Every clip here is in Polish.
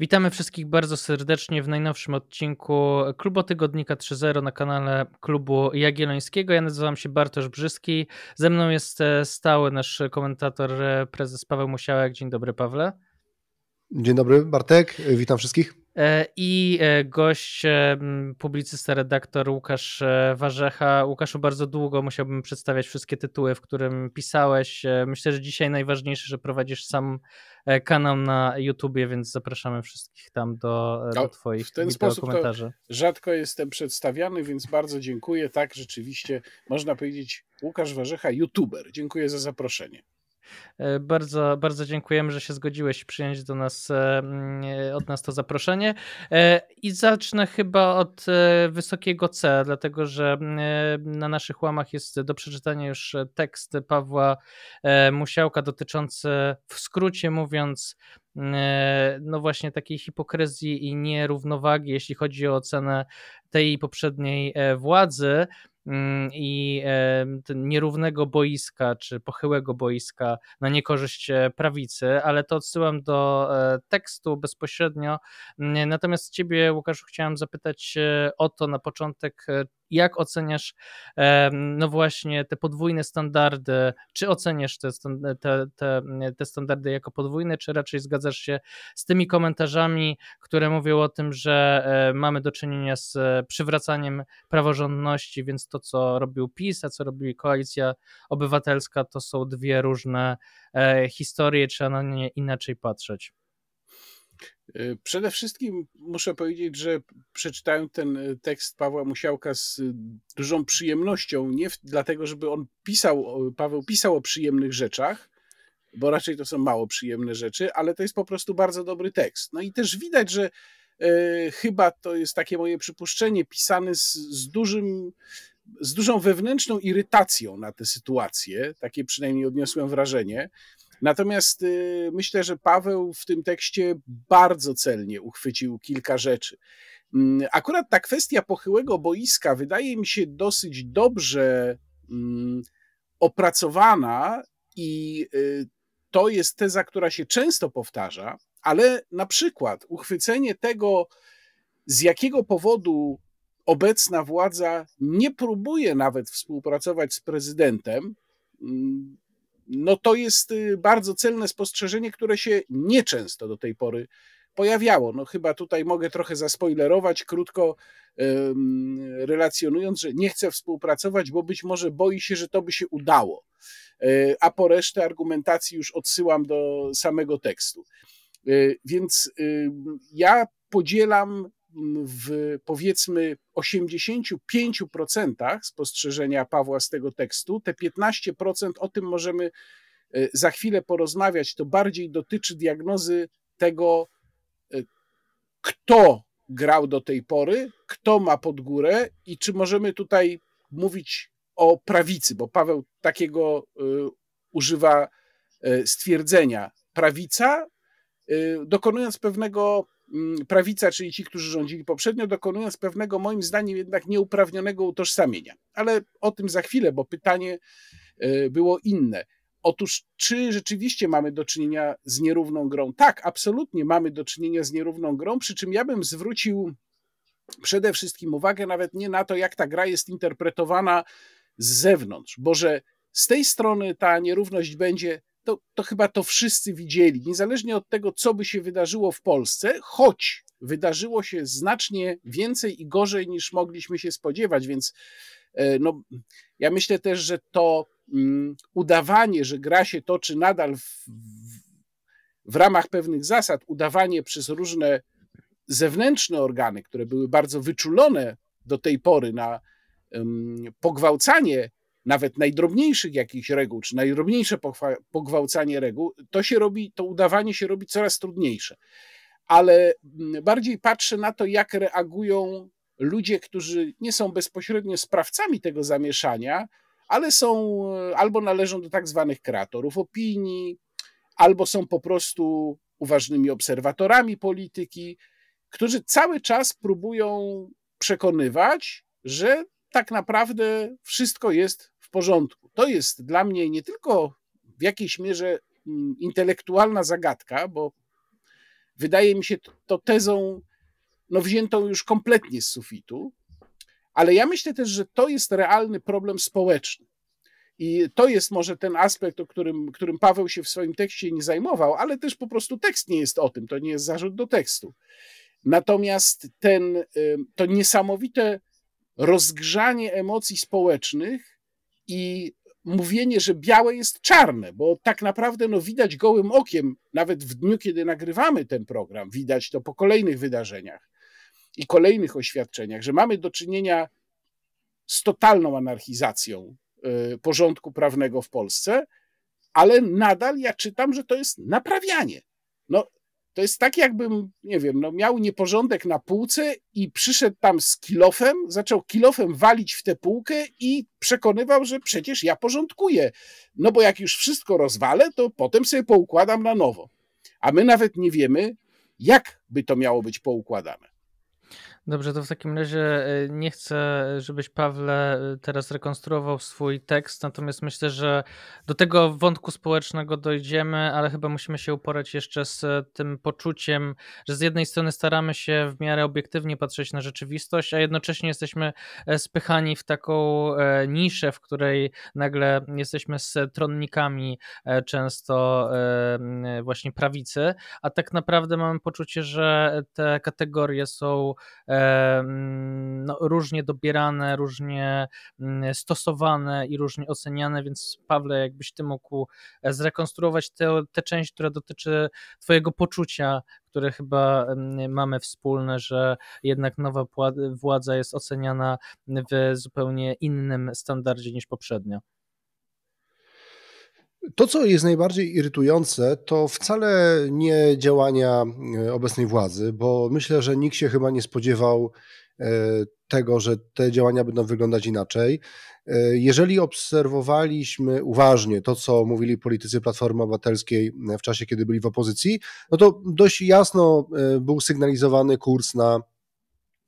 Witamy wszystkich bardzo serdecznie w najnowszym odcinku Klubu Tygodnika 3.0 na kanale Klubu Jagiellońskiego. Ja nazywam się Bartosz Brzyski. Ze mną jest e, stały nasz komentator, e, prezes Paweł Musiałek. Dzień dobry, Pawle. Dzień dobry, Bartek. E, witam wszystkich. I gość, publicysta, redaktor Łukasz Warzecha. Łukaszu, bardzo długo musiałbym przedstawiać wszystkie tytuły, w którym pisałeś. Myślę, że dzisiaj najważniejsze, że prowadzisz sam E, kanał na YouTubie, więc zapraszamy wszystkich tam do, e, do no, Twoich w ten sposób komentarzy. Rzadko jestem przedstawiany, więc bardzo dziękuję. Tak, rzeczywiście, można powiedzieć, Łukasz Warzecha, YouTuber. Dziękuję za zaproszenie. E, bardzo, bardzo dziękujemy, że się zgodziłeś przyjąć do nas, e, mm, e, od nas to zaproszenie. I zacznę chyba od wysokiego C, dlatego że na naszych łamach jest do przeczytania już tekst Pawła Musiałka dotyczący, w skrócie mówiąc, mm, no właśnie takiej hipokryzji i nierównowagi, jeśli chodzi o ocenę tej poprzedniej władzy. Mm, i nierównego boiska czy pochyłego boiska na niekorzyść e, prawicy, ale to odsyłam do e, tekstu bezpośrednio. Natomiast ciebie, Łukaszu, chciałem zapytać e, o to na początek, jak oceniasz, no właśnie, te podwójne standardy? Czy oceniasz te, te, te, te standardy jako podwójne, czy raczej zgadzasz się z tymi komentarzami, które mówią o tym, że e, mamy do czynienia z e, przywracaniem praworządności, więc to, co robił PiS, a co robi Koalicja Obywatelska, to są dwie różne e, historie, trzeba na nie inaczej patrzeć. Y, przede wszystkim muszę powiedzieć, że przeczytałem ten y, tekst Pawła Musiałka z y, dużą przyjemnością, nie w, dlatego, żeby on pisał, Paweł pisał o przyjemnych rzeczach, bo raczej to są mało przyjemne rzeczy, ale to jest po prostu bardzo dobry tekst. No i też widać, że e, chyba to jest takie moje przypuszczenie, pisany z, z dużym z dużą wewnętrzną irytacją na tę sytuację, takie przynajmniej odniosłem wrażenie, Natomiast y, myślę, że Paweł w tym tekście bardzo celnie uchwycił kilka rzeczy. Mm, akurat ta kwestia pochyłego boiska wydaje mi się dosyć dobrze mm, opracowana i y, to jest teza, która się często powtarza, ale na przykład uchwycenie tego, z jakiego powodu obecna władza nie próbuje nawet współpracować z prezydentem, mm, no to jest y, bardzo celne spostrzeżenie, które się nieczęsto do tej pory pojawiało. No chyba tutaj mogę trochę zaspoilerować, krótko relacjonując, że nie chce współpracować, bo być może boi się, że to by się udało. E, a po resztę argumentacji już odsyłam do samego tekstu. E, więc y, ja podzielam w powiedzmy 85% spostrzeżenia Pawła z tego tekstu. Te 15% o tym możemy e, za chwilę porozmawiać. To bardziej dotyczy diagnozy tego, e, kto grał do tej pory, kto ma pod górę i czy możemy tutaj mówić o prawicy, bo Paweł takiego e, używa stwierdzenia. Prawica, dokonując pewnego Mm, prawica, czyli ci, którzy rządzili poprzednio, dokonując pewnego, moim zdaniem, jednak nieuprawnionego utożsamienia. Ale o tym za chwilę, bo pytanie e, było inne. Otóż, czy rzeczywiście mamy do czynienia z nierówną grą? Tak, absolutnie mamy do czynienia z nierówną grą, przy czym ja bym zwrócił przede wszystkim uwagę nawet nie na to, jak ta gra jest interpretowana z zewnątrz, bo że z tej strony ta nierówność będzie to, to chyba to wszyscy widzieli, niezależnie od tego, co by się wydarzyło w Polsce, choć wydarzyło się znacznie więcej i gorzej niż mogliśmy się spodziewać, więc e, no, ja myślę też, że to um, udawanie, że gra się toczy nadal w, w, w ramach pewnych zasad, udawanie przez różne zewnętrzne organy, które były bardzo wyczulone do tej pory na um, pogwałcanie nawet najdrobniejszych jakichś reguł, czy najdrobniejsze pogwałcanie reguł, to się robi, to udawanie się robi coraz trudniejsze. Ale mm, bardziej patrzę na to, jak reagują ludzie, którzy nie są bezpośrednio sprawcami tego zamieszania, ale są albo należą do tak zwanych kreatorów opinii, albo są po prostu uważnymi obserwatorami polityki, którzy cały czas próbują przekonywać, że tak naprawdę wszystko jest w porządku. To jest dla mnie nie tylko w jakiejś mierze mm, intelektualna zagadka, bo wydaje mi się to, to tezą no, wziętą już kompletnie z sufitu, ale ja myślę też, że to jest realny problem społeczny. I to jest może ten aspekt, o którym, którym Paweł się w swoim tekście nie zajmował, ale też po prostu tekst nie jest o tym, to nie jest zarzut do tekstu. Natomiast ten, y, to niesamowite rozgrzanie emocji społecznych i mówienie, że białe jest czarne, bo tak naprawdę no, widać gołym okiem, nawet w dniu, kiedy nagrywamy ten program, widać to po kolejnych wydarzeniach i kolejnych oświadczeniach, że mamy do czynienia z totalną anarchizacją y, porządku prawnego w Polsce, ale nadal ja czytam, że to jest naprawianie. No, to jest tak, jakbym, nie wiem, no, miał nieporządek na półce i przyszedł tam z kilofem, zaczął kilofem walić w tę półkę i przekonywał, że przecież ja porządkuję. No bo jak już wszystko rozwalę, to potem sobie poukładam na nowo. A my nawet nie wiemy, jak by to miało być poukładane. Dobrze, to w takim razie e, nie chcę, e, żebyś Pawle e, teraz rekonstruował swój tekst, natomiast myślę, że do tego wątku społecznego dojdziemy, ale chyba musimy się uporać jeszcze z tym poczuciem, że z jednej strony staramy się w miarę obiektywnie patrzeć na rzeczywistość, a jednocześnie jesteśmy spychani w taką niszę, w której nagle jesteśmy z tronnikami często właśnie prawicy, a tak naprawdę mamy poczucie, że te kategorie są no, różnie dobierane, różnie mm, stosowane i różnie oceniane, więc Pawle, jakbyś ty mógł e, zrekonstruować tę, tę część, która dotyczy twojego poczucia, które chyba mamy wspólne, że jednak nowa władza jest oceniana w zupełnie innym standardzie niż poprzednio. To, co jest najbardziej irytujące, to wcale nie działania e, obecnej władzy, bo myślę, że nikt się chyba nie spodziewał e, tego, że te działania będą wyglądać inaczej. E, jeżeli obserwowaliśmy uważnie to, co mówili politycy Platformy Obywatelskiej w czasie, kiedy byli w opozycji, no to dość jasno był sygnalizowany kurs na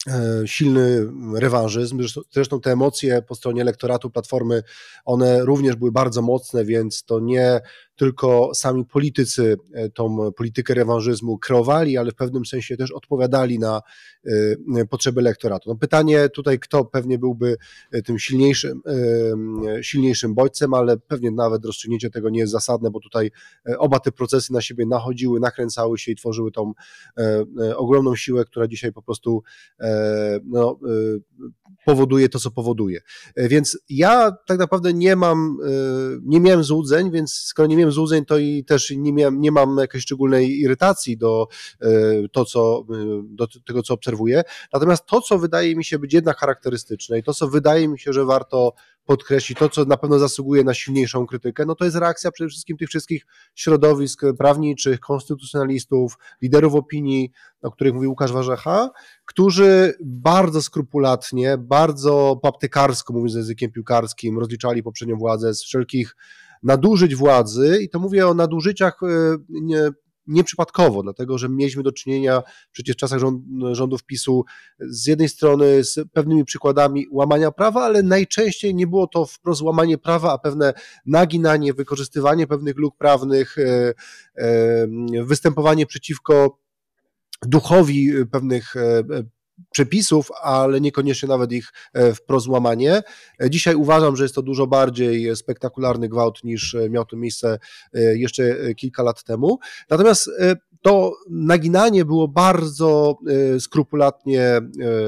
E, silny rewanżyzm. Zresztą te emocje po stronie elektoratu Platformy, one również były bardzo mocne, więc to nie tylko sami politycy e, tą politykę rewanżyzmu kreowali, ale w pewnym sensie też odpowiadali na e, potrzeby elektoratu. No pytanie tutaj, kto pewnie byłby e, tym silniejszym, silniejszym bodźcem, ale pewnie nawet rozstrzygnięcie tego nie jest zasadne, bo tutaj oba te procesy na siebie nachodziły, nakręcały się i tworzyły tą ogromną siłę, która dzisiaj po prostu no, powoduje to, co powoduje. Więc ja tak naprawdę nie mam, nie miałem złudzeń, więc skoro nie miałem miałem złudzeń, to i też nie, miałem, nie mam jakiejś szczególnej irytacji do, e, to, co, e, do tego, co obserwuję. Natomiast to, co wydaje mi się być jednak charakterystyczne i to, co wydaje mi się, że warto podkreślić, to, co na pewno zasługuje na silniejszą krytykę, no to jest reakcja przede wszystkim tych wszystkich środowisk prawniczych, konstytucjonalistów, liderów opinii, o których mówił Łukasz Warzecha, którzy bardzo skrupulatnie, bardzo paptykarsko, mówiąc językiem piłkarskim, rozliczali poprzednią władzę z wszelkich nadużyć władzy, i to mówię o nadużyciach e, nie, nieprzypadkowo, dlatego że mieliśmy do czynienia przecież w czasach rząd, rządów PiSu z jednej strony z pewnymi przykładami łamania prawa, ale najczęściej nie było to wprost łamanie prawa, a pewne naginanie, wykorzystywanie pewnych luk prawnych, e, e, występowanie przeciwko duchowi pewnych przepisów, ale niekoniecznie nawet ich e, wprost łamanie. E, dzisiaj uważam, że jest to dużo bardziej spektakularny gwałt niż e, miał to miejsce jeszcze kilka lat temu. Natomiast to naginanie było bardzo e, skrupulatnie e,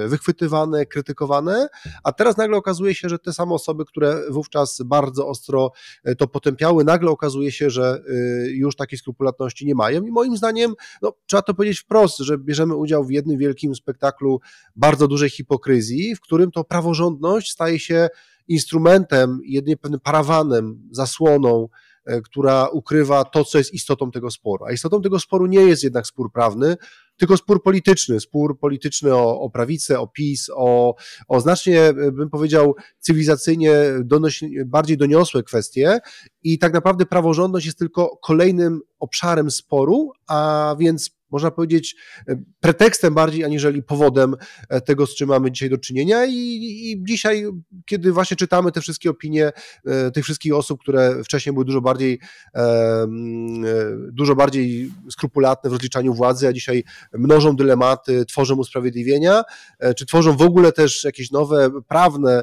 wychwytywane, krytykowane, a teraz nagle okazuje się, że te same osoby, które wówczas bardzo ostro e, to potępiały, nagle okazuje się, że już takiej skrupulatności nie mają. I moim zdaniem, no, trzeba to powiedzieć wprost, że bierzemy udział w jednym wielkim spektaklu bardzo dużej hipokryzji, w którym to praworządność staje się instrumentem, jedynie pewnym parawanem, zasłoną, E, która ukrywa to, co jest istotą tego sporu. A istotą tego sporu nie jest jednak spór prawny, tylko spór polityczny, spór polityczny o, o prawicę, o PiS, o, o znacznie, e, bym powiedział, cywilizacyjnie donośni, bardziej doniosłe kwestie i tak naprawdę praworządność jest tylko kolejnym obszarem sporu, a więc można powiedzieć, e, pretekstem bardziej aniżeli powodem e, tego, z czym mamy dzisiaj do czynienia. I, i dzisiaj, kiedy właśnie czytamy te wszystkie opinie e, tych wszystkich osób, które wcześniej były dużo bardziej, dużo bardziej skrupulatne w rozliczaniu władzy, a dzisiaj mnożą dylematy, tworzą usprawiedliwienia, czy tworzą w ogóle też jakieś nowe prawne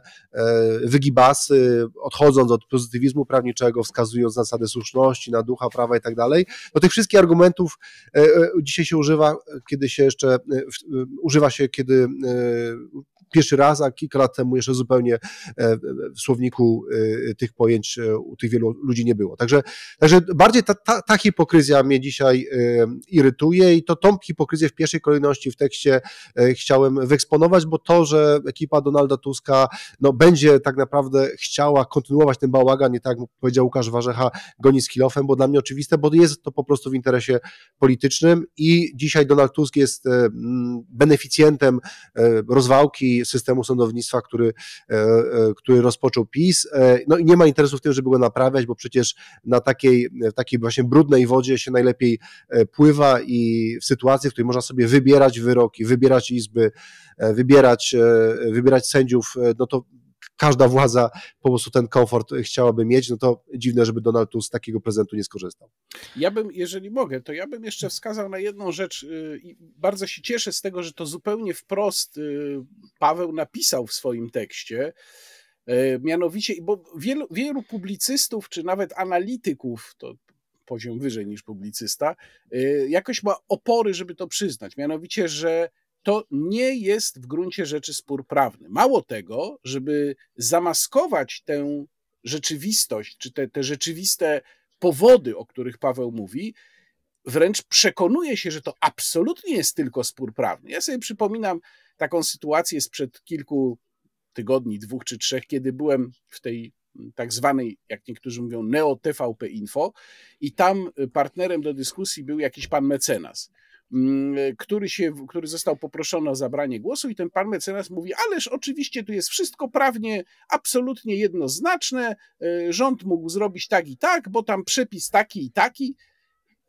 wygibasy, odchodząc od pozytywizmu prawniczego, wskazując zasady słuszności, na ducha prawa i tak dalej. No tych wszystkich argumentów dzisiaj Dzisiaj się używa, kiedy się jeszcze, e, e, używa się, kiedy e, pierwszy raz, a kilka lat temu jeszcze zupełnie e, w słowniku e, tych pojęć e, u tych wielu ludzi nie było. Także, także bardziej ta, ta, ta hipokryzja mnie dzisiaj irytuje i to tą hipokryzję w pierwszej kolejności w tekście chciałem wyeksponować, bo to, że ekipa Donalda Tuska no, będzie tak naprawdę chciała kontynuować ten bałagan, nie tak jak powiedział Łukasz Warzecha, goni z kilofem, bo dla mnie oczywiste, bo jest to po prostu w interesie politycznym i dzisiaj Donald Tusk jest beneficjentem rozwałki systemu sądownictwa, który, e, e, który rozpoczął PiS. E, no i nie ma interesu w tym, żeby go naprawiać, bo przecież na takiej, takiej właśnie brudnej wodzie się najlepiej pływa i w sytuacji, w której można sobie wybierać wyroki, wybierać izby, wybierać, wybierać sędziów, no to każda władza po prostu ten komfort chciałaby mieć, no to dziwne, żeby Donald Tusk z takiego prezentu nie skorzystał. Ja bym, jeżeli mogę, to ja bym jeszcze wskazał na jedną rzecz y, i bardzo się cieszę z tego, że to zupełnie wprost y, Paweł napisał w swoim tekście, y, Mianowicie, bo wielu, wielu publicystów, czy nawet analityków, to poziom wyżej niż publicysta, jakoś ma opory, żeby to przyznać. Mianowicie, że to nie jest w gruncie rzeczy spór prawny. Mało tego, żeby zamaskować tę rzeczywistość, czy te, te rzeczywiste powody, o których Paweł mówi, wręcz przekonuje się, że to absolutnie jest tylko spór prawny. Ja sobie przypominam taką sytuację sprzed kilku tygodni, dwóch czy trzech, kiedy byłem w tej tak zwanej, jak niektórzy mówią, neo TVP Info i tam partnerem do dyskusji był jakiś pan mecenas. Mm, który, się, który został poproszony o zabranie głosu i ten pan mecenas mówi, ależ oczywiście tu jest wszystko prawnie absolutnie jednoznaczne, e, rząd mógł zrobić tak i tak, bo tam przepis taki i taki.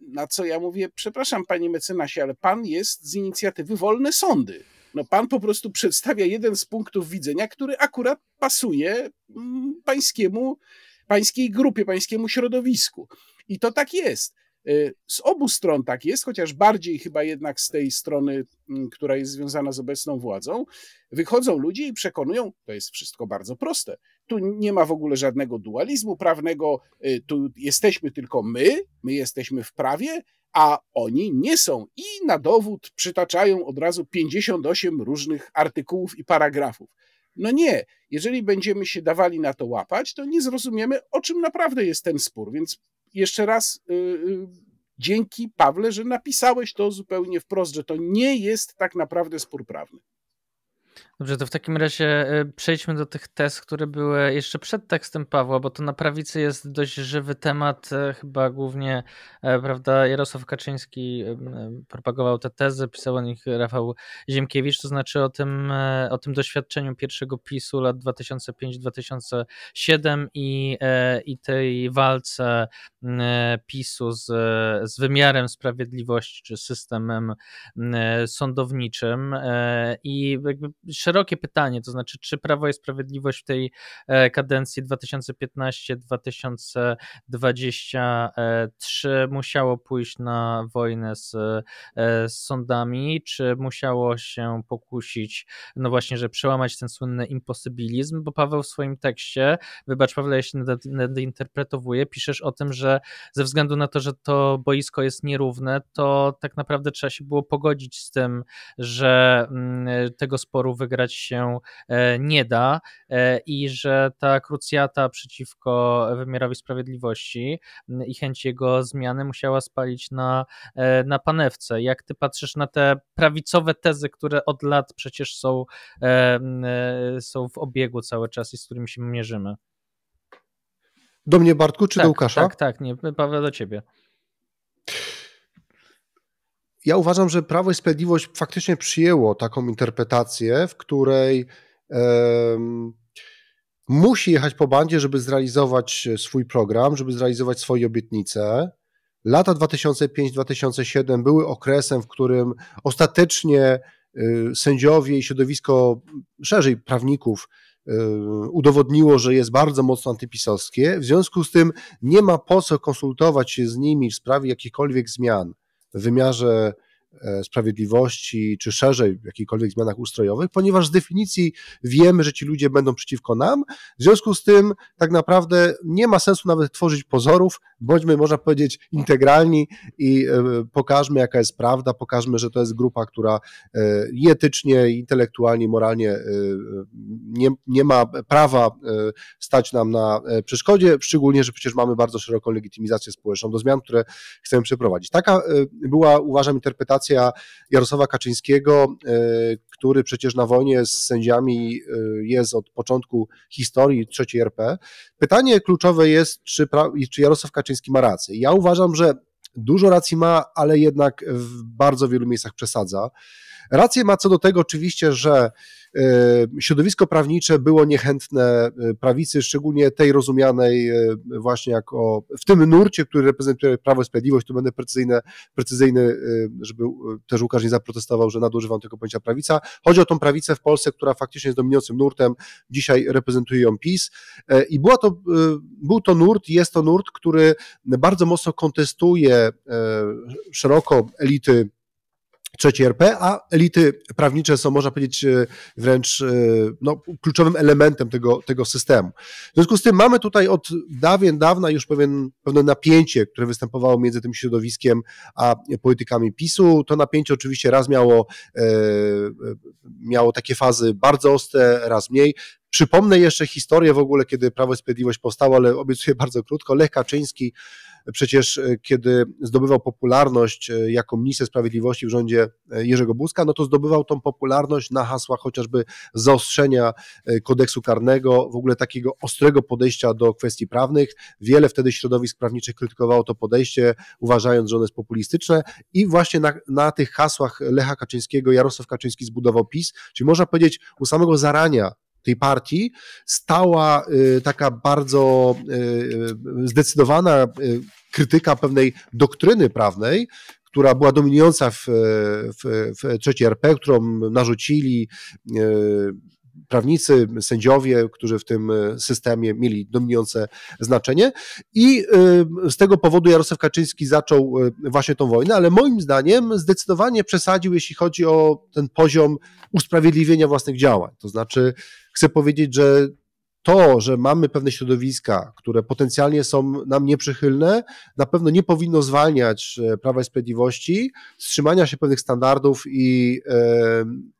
Na co ja mówię, przepraszam panie mecenasie, ale pan jest z inicjatywy Wolne Sądy. No pan po prostu przedstawia jeden z punktów widzenia, który akurat pasuje mm, pańskiemu, pańskiej grupie, pańskiemu środowisku. I to tak jest. Y, z obu stron tak jest, chociaż bardziej chyba jednak z tej strony, mm, która jest związana z obecną władzą, wychodzą ludzie i przekonują, to jest wszystko bardzo proste. Tu nie ma w ogóle żadnego dualizmu prawnego, y, tu jesteśmy tylko my, my jesteśmy w prawie, a oni nie są. I na dowód przytaczają od razu 58 różnych artykułów i paragrafów. No nie, jeżeli będziemy się dawali na to łapać, to nie zrozumiemy, o czym naprawdę jest ten spór, więc jeszcze raz y, y, dzięki Pawle, że napisałeś to zupełnie wprost, że to nie jest tak naprawdę spór prawny. Dobrze, to w takim razie e, przejdźmy do tych tez, które były jeszcze przed tekstem Pawła, bo to na prawicy jest dość żywy temat, e, chyba głównie, e, prawda, Jarosław Kaczyński propagował te tezy, pisał o nich Rafał Ziemkiewicz, to znaczy o tym, o tym doświadczeniu pierwszego PiSu lat 2005-2007 i, i tej walce PiSu z, z wymiarem sprawiedliwości, czy systemem sądowniczym i jakby szerokie pytanie, to znaczy, czy Prawo i Sprawiedliwość w tej e, kadencji 2015-2023 musiało pójść na wojnę z, e, z sądami, czy musiało się pokusić, no właśnie, że przełamać ten słynny imposybilizm, bo Paweł w swoim tekście, wybacz Paweł, jeśli nadinterpretowuję, piszesz o tym, że ze względu na to, że to boisko jest nierówne, to tak naprawdę trzeba się było pogodzić z tym, że mm, tego sporu wygra się e, nie da e, i że ta krucjata przeciwko wymiarowi sprawiedliwości i chęć jego zmiany musiała spalić na, e, na panewce. Jak ty patrzysz na te prawicowe tezy, które od lat przecież są, są w obiegu cały czas i z którymi się mierzymy? Do mnie, Bartku, czy tak, do Łukasza? Tak, tak, nie, Paweł, do ciebie ja uważam, że Prawo i Sprawiedliwość faktycznie przyjęło taką interpretację, w której musi jechać po bandzie, żeby zrealizować e, swój program, żeby zrealizować swoje obietnice. Lata 2005-2007 były okresem, w którym ostatecznie e, sędziowie i środowisko szerzej prawników e, udowodniło, że jest bardzo mocno antypisowskie. W związku z tym nie ma po co konsultować się z nimi w sprawie jakichkolwiek zmian wymiarze E, sprawiedliwości, czy szerzej w jakichkolwiek zmianach ustrojowych, ponieważ z definicji wiemy, że ci ludzie będą przeciwko nam. W związku z tym tak naprawdę nie ma sensu nawet tworzyć pozorów, bądźmy, można powiedzieć, integralni i e, pokażmy, jaka jest prawda, pokażmy, że to jest grupa, która e, i etycznie, i intelektualnie, i moralnie nie, nie ma prawa stać nam na przeszkodzie, szczególnie, że przecież mamy bardzo szeroką legitymizację społeczną do zmian, które chcemy przeprowadzić. Taka była, uważam, interpretacja sytuacja Jarosława Kaczyńskiego, e, który przecież na wojnie z sędziami e, jest od początku historii III RP. Pytanie kluczowe jest, czy, czy Jarosław Kaczyński ma rację. Ja uważam, że dużo racji ma, ale jednak w bardzo wielu miejscach przesadza. Rację ma co do tego oczywiście, że e, środowisko prawnicze było niechętne e, prawicy, szczególnie tej rozumianej e, właśnie jako w tym nurcie, który reprezentuje Prawo i Sprawiedliwość, tu będę precyzyjny, precyzyjny żeby też Łukasz nie zaprotestował, że nadużywam tego pojęcia prawica. Chodzi o tą prawicę w Polsce, która faktycznie jest dominującym nurtem, dzisiaj reprezentuje ją PiS i była to, był to nurt, jest to nurt, który bardzo mocno kontestuje szeroko elity III RP, a elity prawnicze są, można powiedzieć, e, wręcz e, no, kluczowym elementem tego, tego systemu. W związku z tym mamy tutaj od dawien dawna już pewien, pewne napięcie, które występowało między tym środowiskiem a politykami PiSu. To napięcie oczywiście raz miało, e, miało takie fazy bardzo ostre, raz mniej. Przypomnę jeszcze historię w ogóle, kiedy Prawo i Sprawiedliwość powstało, ale obiecuję bardzo krótko. Lech Kaczyński Przecież e, kiedy zdobywał popularność e, jako minister sprawiedliwości w rządzie e, Jerzego Buzka, no to zdobywał tą popularność na hasłach chociażby zaostrzenia kodeksu karnego, w ogóle takiego ostrego podejścia do kwestii prawnych. Wiele wtedy środowisk prawniczych krytykowało to podejście, uważając, że ono jest populistyczne i właśnie na, na tych hasłach Lecha Kaczyńskiego Jarosław Kaczyński zbudował PiS, czyli można powiedzieć u samego zarania tej partii stała y, taka bardzo y, y, zdecydowana krytyka pewnej doktryny prawnej, która była dominująca w, w, w III RP, którą narzucili prawnicy, sędziowie, którzy w tym e, systemie mieli dominujące znaczenie. I e, z tego powodu Jarosław Kaczyński zaczął e, właśnie tą wojnę, ale moim zdaniem zdecydowanie przesadził, jeśli chodzi o ten poziom usprawiedliwienia własnych działań. To znaczy, chcę powiedzieć, że to, że mamy pewne środowiska, które potencjalnie są nam nieprzychylne, na pewno nie powinno zwalniać Prawa i Sprawiedliwości z trzymania się pewnych standardów i,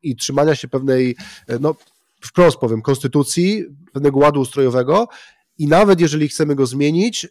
i trzymania się pewnej no, wprost powiem, konstytucji, pewnego ładu ustrojowego i nawet jeżeli chcemy go zmienić,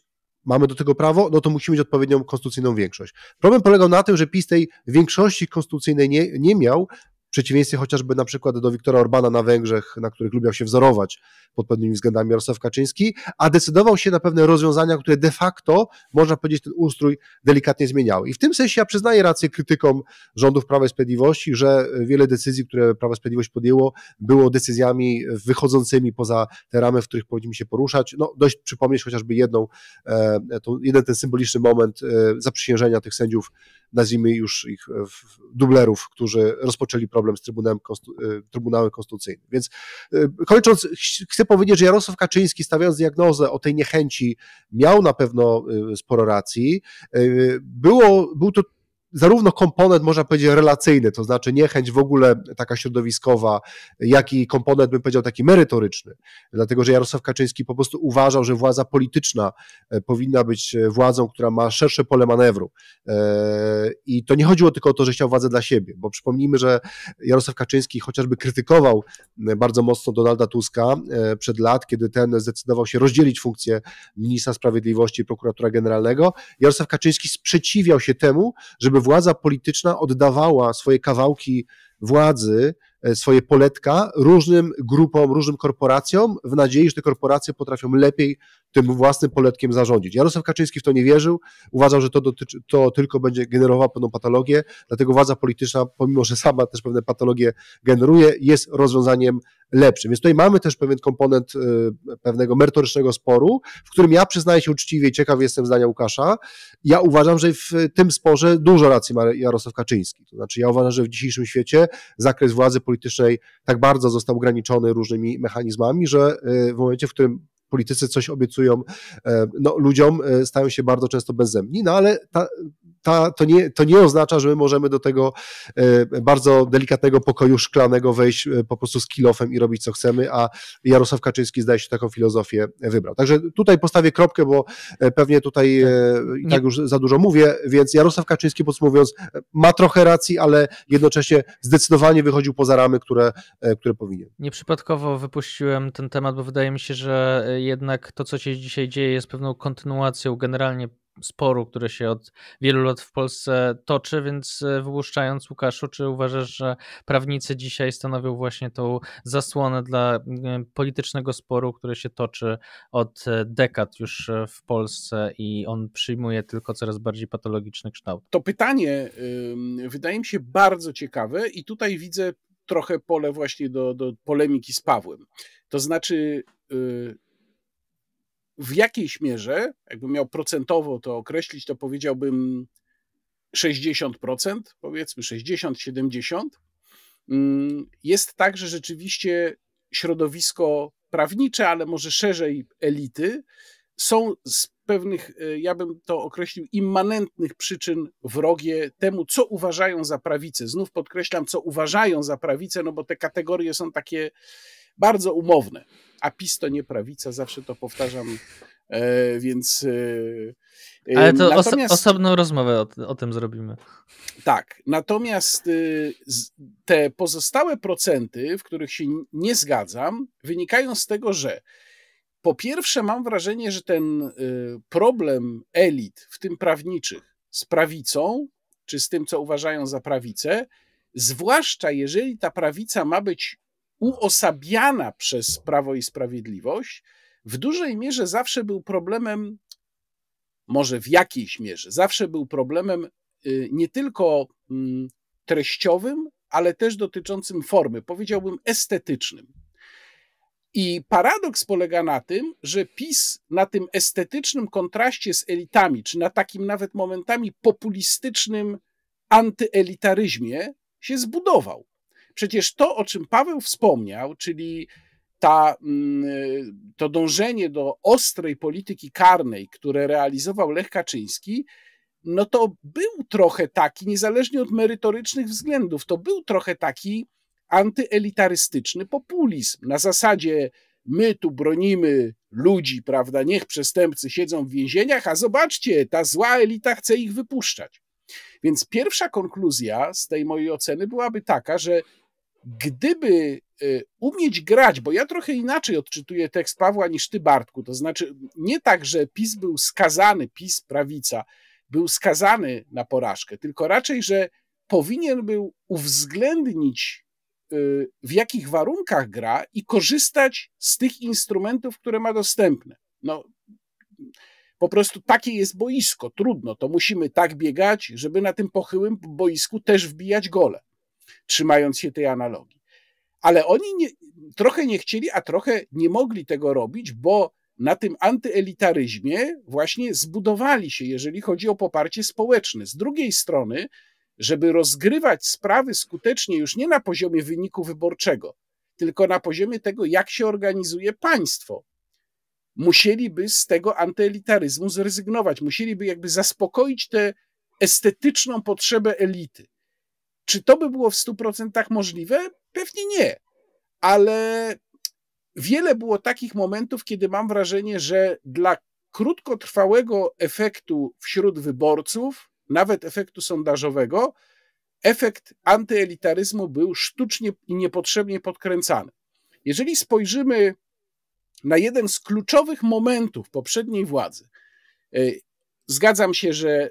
mamy do tego prawo, no to musimy mieć odpowiednią konstytucyjną większość. Problem polegał na tym, że PiS tej większości konstytucyjnej nie, nie miał, w przeciwieństwie chociażby na przykład do Wiktora Orbana na Węgrzech, na których lubiał się wzorować pod pewnymi względami Jarosław Kaczyński, a decydował się na pewne rozwiązania, które de facto, można powiedzieć, ten ustrój delikatnie zmieniały. I w tym sensie ja przyznaję rację krytykom rządów Prawa i Sprawiedliwości, że wiele decyzji, które Prawo i Sprawiedliwość podjęło, było decyzjami wychodzącymi poza te ramy, w których powinniśmy się poruszać. No, dość przypomnieć chociażby jedną, e, jeden ten symboliczny moment e, zaprzysiężenia tych sędziów, nazwijmy już ich dublerów, którzy rozpoczęli proces problem z Trybunałem, Konstu e, Trybunałem Konstytucyjnym. Więc e, kończąc, chcę powiedzieć, że Jarosław Kaczyński, stawiając diagnozę o tej niechęci, miał na pewno e, sporo racji. Było, był to zarówno komponent, można powiedzieć, relacyjny, to znaczy niechęć w ogóle taka środowiskowa, jak i komponent, bym powiedział, taki merytoryczny. Dlatego, że Jarosław Kaczyński po prostu uważał, że władza polityczna e, powinna być e, władzą, która ma szersze pole manewru. E, I to nie chodziło tylko o to, że chciał władzę dla siebie, bo przypomnijmy, że Jarosław Kaczyński chociażby krytykował bardzo mocno Donalda Tuska przed lat, kiedy ten zdecydował się rozdzielić funkcję ministra sprawiedliwości i prokuratora generalnego. Jarosław Kaczyński sprzeciwiał się temu, żeby żeby władza polityczna oddawała swoje kawałki władzy, e, swoje poletka różnym grupom, różnym korporacjom w nadziei, że te korporacje potrafią lepiej tym własnym poletkiem zarządzić. Jarosław Kaczyński w to nie wierzył, uważał, że to, dotyczy, to tylko będzie generowało pewną patologię, dlatego władza polityczna, pomimo że sama też pewne patologie generuje, jest rozwiązaniem lepszym. Więc tutaj mamy też pewien komponent y, pewnego merytorycznego sporu, w którym ja przyznaję się uczciwie i ciekaw jestem zdania Łukasza. Ja uważam, że w tym sporze dużo racji ma Jarosław Kaczyński. To znaczy, ja uważam, że w dzisiejszym świecie zakres władzy politycznej tak bardzo został ograniczony różnymi mechanizmami, że y, w momencie, w którym politycy coś obiecują e, no, ludziom, e, stają się bardzo często bezzębni, no ale ta ta, to, nie, to nie oznacza, że my możemy do tego e, bardzo delikatnego pokoju szklanego wejść e, po prostu z kilofem i robić co chcemy, a Jarosław Kaczyński zdaje się taką filozofię wybrał. Także tutaj postawię kropkę, bo e, pewnie tutaj i tak już za dużo mówię, więc Jarosław Kaczyński podsumowując ma trochę racji, ale jednocześnie zdecydowanie wychodził poza ramy, które, które powinien. Nieprzypadkowo wypuściłem ten temat, bo wydaje mi się, że jednak to, co się dzisiaj dzieje jest pewną kontynuacją generalnie sporu, które się od wielu lat w Polsce toczy, więc e, wyłuszczając Łukaszu, czy uważasz, że prawnicy dzisiaj stanowią właśnie tą zasłonę dla e, politycznego sporu, który się toczy od e, dekad już w Polsce i on przyjmuje tylko coraz bardziej patologiczny kształt? To pytanie wydaje mi się bardzo ciekawe i tutaj widzę trochę pole właśnie do, do polemiki z Pawłem. To znaczy, y, w jakiejś mierze, jakbym miał procentowo to określić, to powiedziałbym 60%, powiedzmy 60-70%. Mm, jest tak, że rzeczywiście środowisko prawnicze, ale może szerzej elity, są z pewnych, e, ja bym to określił, immanentnych przyczyn wrogie temu, co uważają za prawicę. Znów podkreślam, co uważają za prawicę, no bo te kategorie są takie bardzo umowne. A PiS to nie prawica, zawsze to powtarzam, e, więc. E, e, Ale to osobną rozmowę o, o, tym zrobimy. Tak, natomiast y, te pozostałe procenty, w których się nie zgadzam, wynikają z tego, że po pierwsze mam wrażenie, że ten y, problem elit, w tym prawniczych, z prawicą, czy z tym, co uważają za prawicę, zwłaszcza jeżeli ta prawica ma być uosabiana przez Prawo i Sprawiedliwość, w dużej mierze zawsze był problemem, może w jakiejś mierze, zawsze był problemem y, nie tylko mm, treściowym, ale też dotyczącym formy, powiedziałbym estetycznym. I paradoks polega na tym, że PiS na tym estetycznym kontraście z elitami, czy na takim nawet momentami populistycznym antyelitaryzmie się zbudował przecież to, o czym Paweł wspomniał, czyli ta, mm, to dążenie do ostrej polityki karnej, które realizował Lech Kaczyński, no to był trochę taki, niezależnie od merytorycznych względów, to był trochę taki antyelitarystyczny populizm. Na zasadzie my tu bronimy ludzi, prawda? Niech przestępcy siedzą w więzieniach, a zobaczcie, ta zła elita chce ich wypuszczać. Więc pierwsza konkluzja z tej mojej oceny byłaby taka, że gdyby e, umieć grać, bo ja trochę inaczej odczytuję tekst Pawła niż ty, Bartku. To znaczy, nie tak, że PiS był skazany, PiS, prawica, był skazany na porażkę, tylko raczej, że powinien był uwzględnić, e, w jakich warunkach gra i korzystać z tych instrumentów, które ma dostępne. No, po prostu takie jest boisko, trudno, to musimy tak biegać, żeby na tym pochyłym boisku też wbijać gole trzymając się tej analogii. Ale oni nie, trochę nie chcieli, a trochę nie mogli tego robić, bo na tym antyelitaryzmie właśnie zbudowali się, jeżeli chodzi o poparcie społeczne. Z drugiej strony, żeby rozgrywać sprawy skutecznie już nie na poziomie wyniku wyborczego, tylko na poziomie tego, jak się organizuje państwo, musieliby z tego antyelitaryzmu zrezygnować, musieliby jakby zaspokoić tę estetyczną potrzebę elity. Czy to by było w 100% możliwe? Pewnie nie, ale wiele było takich momentów, kiedy mam wrażenie, że dla krótkotrwałego efektu wśród wyborców, nawet efektu sondażowego, efekt antyelitaryzmu był sztucznie i niepotrzebnie podkręcany. Jeżeli spojrzymy na jeden z kluczowych momentów poprzedniej władzy, y, zgadzam się, że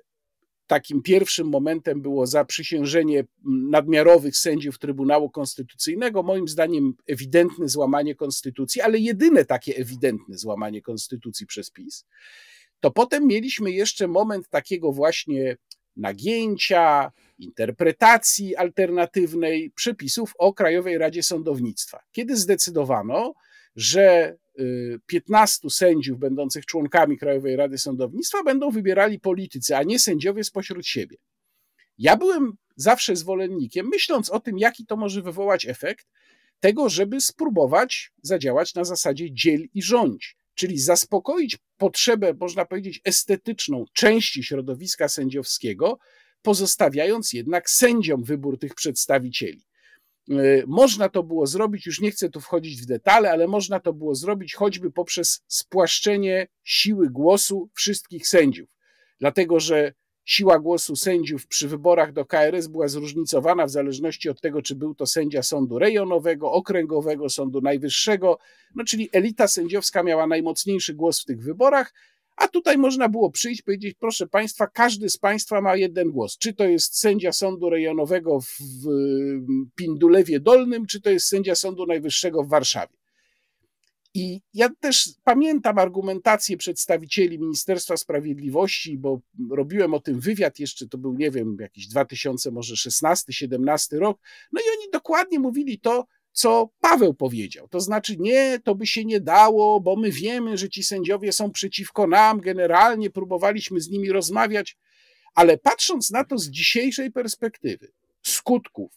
takim pierwszym momentem było zaprzysiężenie nadmiarowych sędziów Trybunału Konstytucyjnego. Moim zdaniem ewidentne złamanie konstytucji, ale jedyne takie ewidentne złamanie konstytucji przez PiS. To potem mieliśmy jeszcze moment takiego właśnie nagięcia, interpretacji alternatywnej przepisów o Krajowej Radzie Sądownictwa, kiedy zdecydowano, że 15 sędziów będących członkami Krajowej Rady Sądownictwa będą wybierali politycy, a nie sędziowie spośród siebie. Ja byłem zawsze zwolennikiem, myśląc o tym, jaki to może wywołać efekt, tego, żeby spróbować zadziałać na zasadzie dziel i rządź, czyli zaspokoić potrzebę, można powiedzieć, estetyczną części środowiska sędziowskiego, pozostawiając jednak sędziom wybór tych przedstawicieli. Y, można to było zrobić, już nie chcę tu wchodzić w detale, ale można to było zrobić choćby poprzez spłaszczenie siły głosu wszystkich sędziów. Dlatego, że siła głosu sędziów przy wyborach do KRS była zróżnicowana w zależności od tego, czy był to sędzia sądu rejonowego, okręgowego, sądu najwyższego, no czyli elita sędziowska miała najmocniejszy głos w tych wyborach, a tutaj można było przyjść, powiedzieć, proszę Państwa, każdy z Państwa ma jeden głos. Czy to jest sędzia sądu rejonowego w mm, Pindulewie Dolnym, czy to jest sędzia sądu najwyższego w Warszawie. I ja też pamiętam argumentację przedstawicieli Ministerstwa Sprawiedliwości, bo robiłem o tym wywiad jeszcze, to był, nie wiem, jakiś 2016 może 17 rok. No i oni dokładnie mówili to, co Paweł powiedział. To znaczy, nie, to by się nie dało, bo my wiemy, że ci sędziowie są przeciwko nam, generalnie próbowaliśmy z nimi rozmawiać, ale patrząc na to z dzisiejszej perspektywy, skutków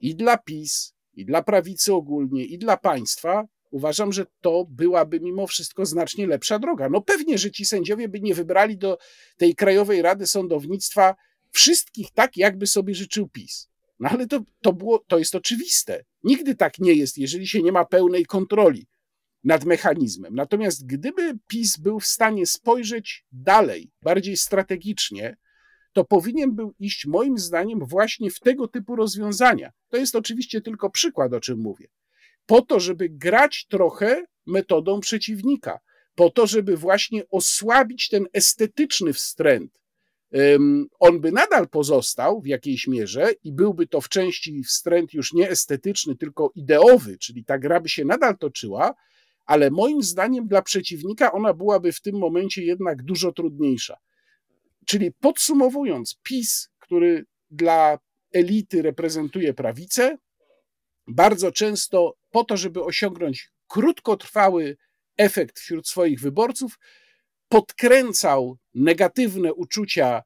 i dla PiS, i dla prawicy ogólnie, i dla państwa, uważam, że to byłaby mimo wszystko znacznie lepsza droga. No pewnie, że ci sędziowie by nie wybrali do tej Krajowej Rady Sądownictwa wszystkich tak, jakby sobie życzył PiS. No ale to, to, było, to jest oczywiste. Nigdy tak nie jest, jeżeli się nie ma pełnej kontroli nad mechanizmem. Natomiast gdyby PiS był w stanie spojrzeć dalej, bardziej strategicznie, to powinien był iść, moim zdaniem, właśnie w tego typu rozwiązania. To jest oczywiście tylko przykład, o czym mówię. Po to, żeby grać trochę metodą przeciwnika, po to, żeby właśnie osłabić ten estetyczny wstręt on by nadal pozostał w jakiejś mierze i byłby to w części wstręt już nie estetyczny, tylko ideowy, czyli ta gra by się nadal toczyła, ale moim zdaniem dla przeciwnika ona byłaby w tym momencie jednak dużo trudniejsza. Czyli podsumowując, PiS, który dla elity reprezentuje prawicę, bardzo często po to, żeby osiągnąć krótkotrwały efekt wśród swoich wyborców, podkręcał negatywne uczucia,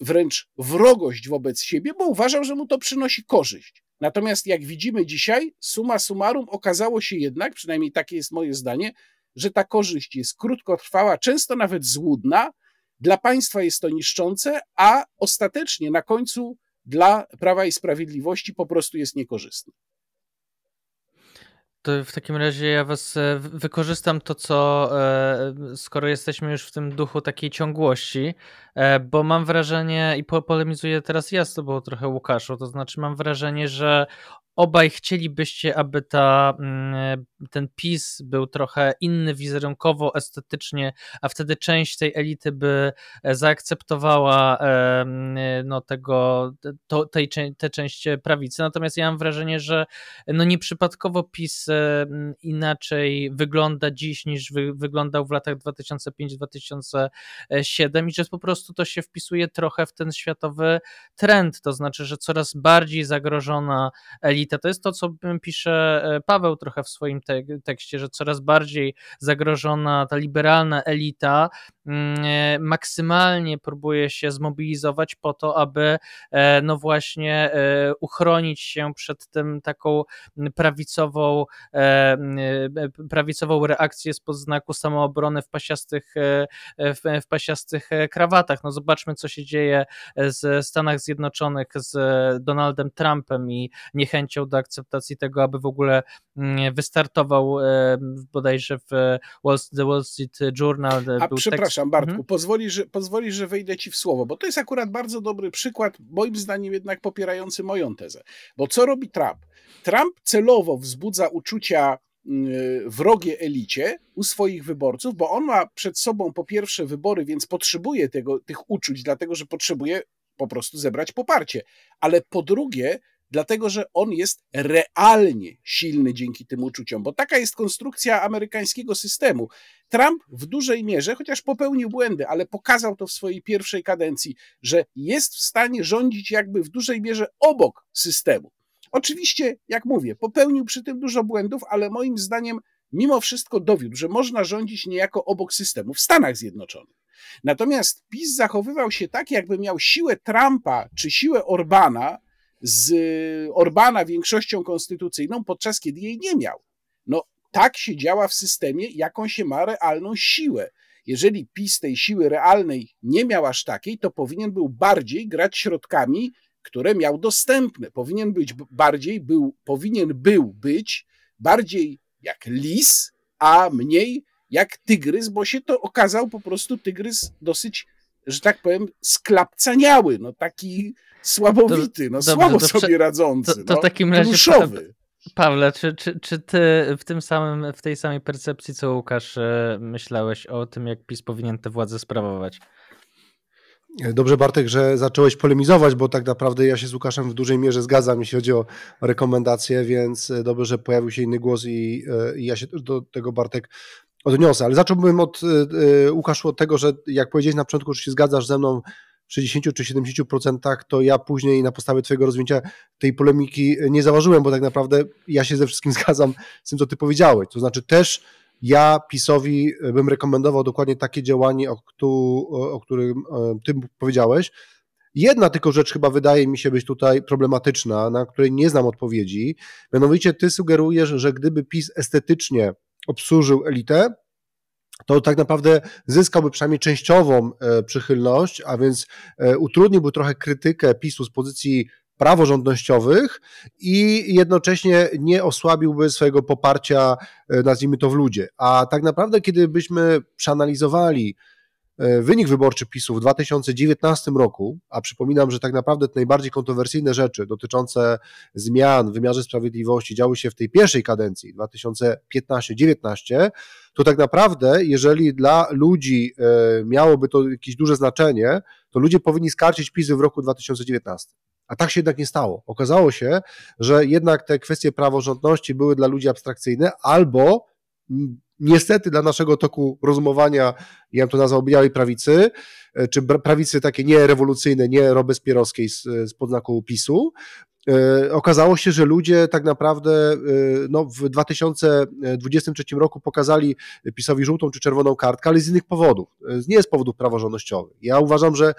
wręcz wrogość wobec siebie, bo uważał, że mu to przynosi korzyść. Natomiast jak widzimy dzisiaj, suma summarum okazało się jednak, przynajmniej takie jest moje zdanie, że ta korzyść jest krótkotrwała, często nawet złudna, dla państwa jest to niszczące, a ostatecznie na końcu dla Prawa i Sprawiedliwości po prostu jest niekorzystne. To w takim razie ja was e, wykorzystam to, co e, skoro jesteśmy już w tym duchu takiej ciągłości, e, bo mam wrażenie i polemizuję teraz ja z tobą trochę Łukaszu, to znaczy mam wrażenie, że obaj chcielibyście, aby ta, mm, ten PiS był trochę inny wizerunkowo, estetycznie, a wtedy część tej elity by e, zaakceptowała e, mm, no, tego, to, tej, tę część prawicy. Natomiast ja mam wrażenie, że no, nieprzypadkowo PiS e, mm, inaczej wygląda dziś niż wy, wyglądał w latach 2005-2007 i że po prostu to się wpisuje trochę w ten światowy trend, to znaczy, że coraz bardziej zagrożona elita elitę. To jest to, co pisze e, Paweł trochę w swoim tekście, że coraz bardziej zagrożona ta liberalna elita Mm, e, maksymalnie próbuje się zmobilizować po to, aby e, no właśnie e, uchronić się przed tym taką prawicową, prawicową reakcję spod znaku samoobrony w pasiastych, w, pasiastych krawatach. No zobaczmy, co się dzieje z Stanach Zjednoczonych z Donaldem Trumpem i niechęcią do akceptacji tego, aby w ogóle mm, wystartował bodajże w Wall, The Wall Street Journal. A był przepraszam, tekst, przepraszam, mhm. Bartku, mhm. pozwoli, że, pozwoli, że wejdę ci w słowo, bo to jest akurat bardzo dobry przykład, moim zdaniem jednak popierający moją tezę. Bo co robi Trump? Trump celowo wzbudza uczucia mm, wrogie elicie u swoich wyborców, bo on ma przed sobą po pierwsze wybory, więc potrzebuje tego, tych uczuć, dlatego że potrzebuje po prostu zebrać poparcie. Ale po drugie, dlatego że on jest realnie silny dzięki tym uczuciom, bo taka jest konstrukcja amerykańskiego systemu. Trump w dużej mierze, chociaż popełnił błędy, ale pokazał to w swojej pierwszej kadencji, że jest w stanie rządzić jakby w dużej mierze obok systemu. Oczywiście, jak mówię, popełnił przy tym dużo błędów, ale moim zdaniem mimo wszystko dowiódł, że można rządzić niejako obok systemu w Stanach Zjednoczonych. Natomiast PiS zachowywał się tak, jakby miał siłę Trumpa czy siłę Orbana, z Orbana większością konstytucyjną, podczas kiedy jej nie miał. No, tak się działa w systemie, jaką się ma realną siłę. Jeżeli PiS tej siły realnej nie miał aż takiej, to powinien był bardziej grać środkami, które miał dostępne. Powinien być bardziej, był, powinien był być bardziej jak lis, a mniej jak tygrys, bo się to okazał po prostu tygrys dosyć że tak powiem, sklapcaniały, no taki słabowity, no Dobrze, słabo sobie radzący, to, to no, takim razie duszowy. Pawle, czy, czy, czy ty w, tym samym, w tej samej percepcji co Łukasz e, myślałeś o tym, jak PiS powinien tę władzę sprawować? Dobrze, Bartek, że zacząłeś polemizować, bo tak naprawdę ja się z Łukaszem w dużej mierze zgadzam, jeśli chodzi o rekomendacje, więc e, dobrze, że pojawił się inny głos i, e, i ja się do tego, Bartek, odniosę, ale zacząłbym od y, y, Łukaszu od tego, że jak powiedziałeś na początku, że się zgadzasz ze mną w 60 czy 70%, to ja później na podstawie twojego rozwinięcia tej polemiki nie zaważyłem, bo tak naprawdę ja się ze wszystkim zgadzam z tym, co ty powiedziałeś. To znaczy też ja PiSowi bym rekomendował dokładnie takie działanie, o, tu, o, którym e, ty powiedziałeś. Jedna tylko rzecz chyba wydaje mi się być tutaj problematyczna, na której nie znam odpowiedzi. Mianowicie ty sugerujesz, że gdyby PiS estetycznie obsłużył elitę, to tak naprawdę zyskałby przynajmniej częściową e, przychylność, a więc e, utrudniłby trochę krytykę PiSu z pozycji praworządnościowych i jednocześnie nie osłabiłby swojego poparcia, e, nazwijmy to w ludzie. A tak naprawdę, kiedy byśmy przeanalizowali E, wynik wyborczy PiSu w 2019 roku, a przypominam, że tak naprawdę te najbardziej kontrowersyjne rzeczy dotyczące zmian w wymiarze sprawiedliwości działy się w tej pierwszej kadencji 2015-19, to tak naprawdę, jeżeli dla ludzi e, miałoby to jakieś duże znaczenie, to ludzie powinni skarcić PiSy w roku 2019. A tak się jednak nie stało. Okazało się, że jednak te kwestie praworządności były dla ludzi abstrakcyjne albo niestety dla naszego toku rozumowania, ja bym to nazwał białej prawicy, e, czy prawicy takie nie rewolucyjne, nie robespierowskiej z, e, z podznaku PiSu, E, okazało się, że ludzie tak naprawdę e, no, w 2023 roku pokazali PiSowi żółtą czy czerwoną kartkę, ale z innych powodów, e, nie z powodów praworządnościowych. Ja uważam, że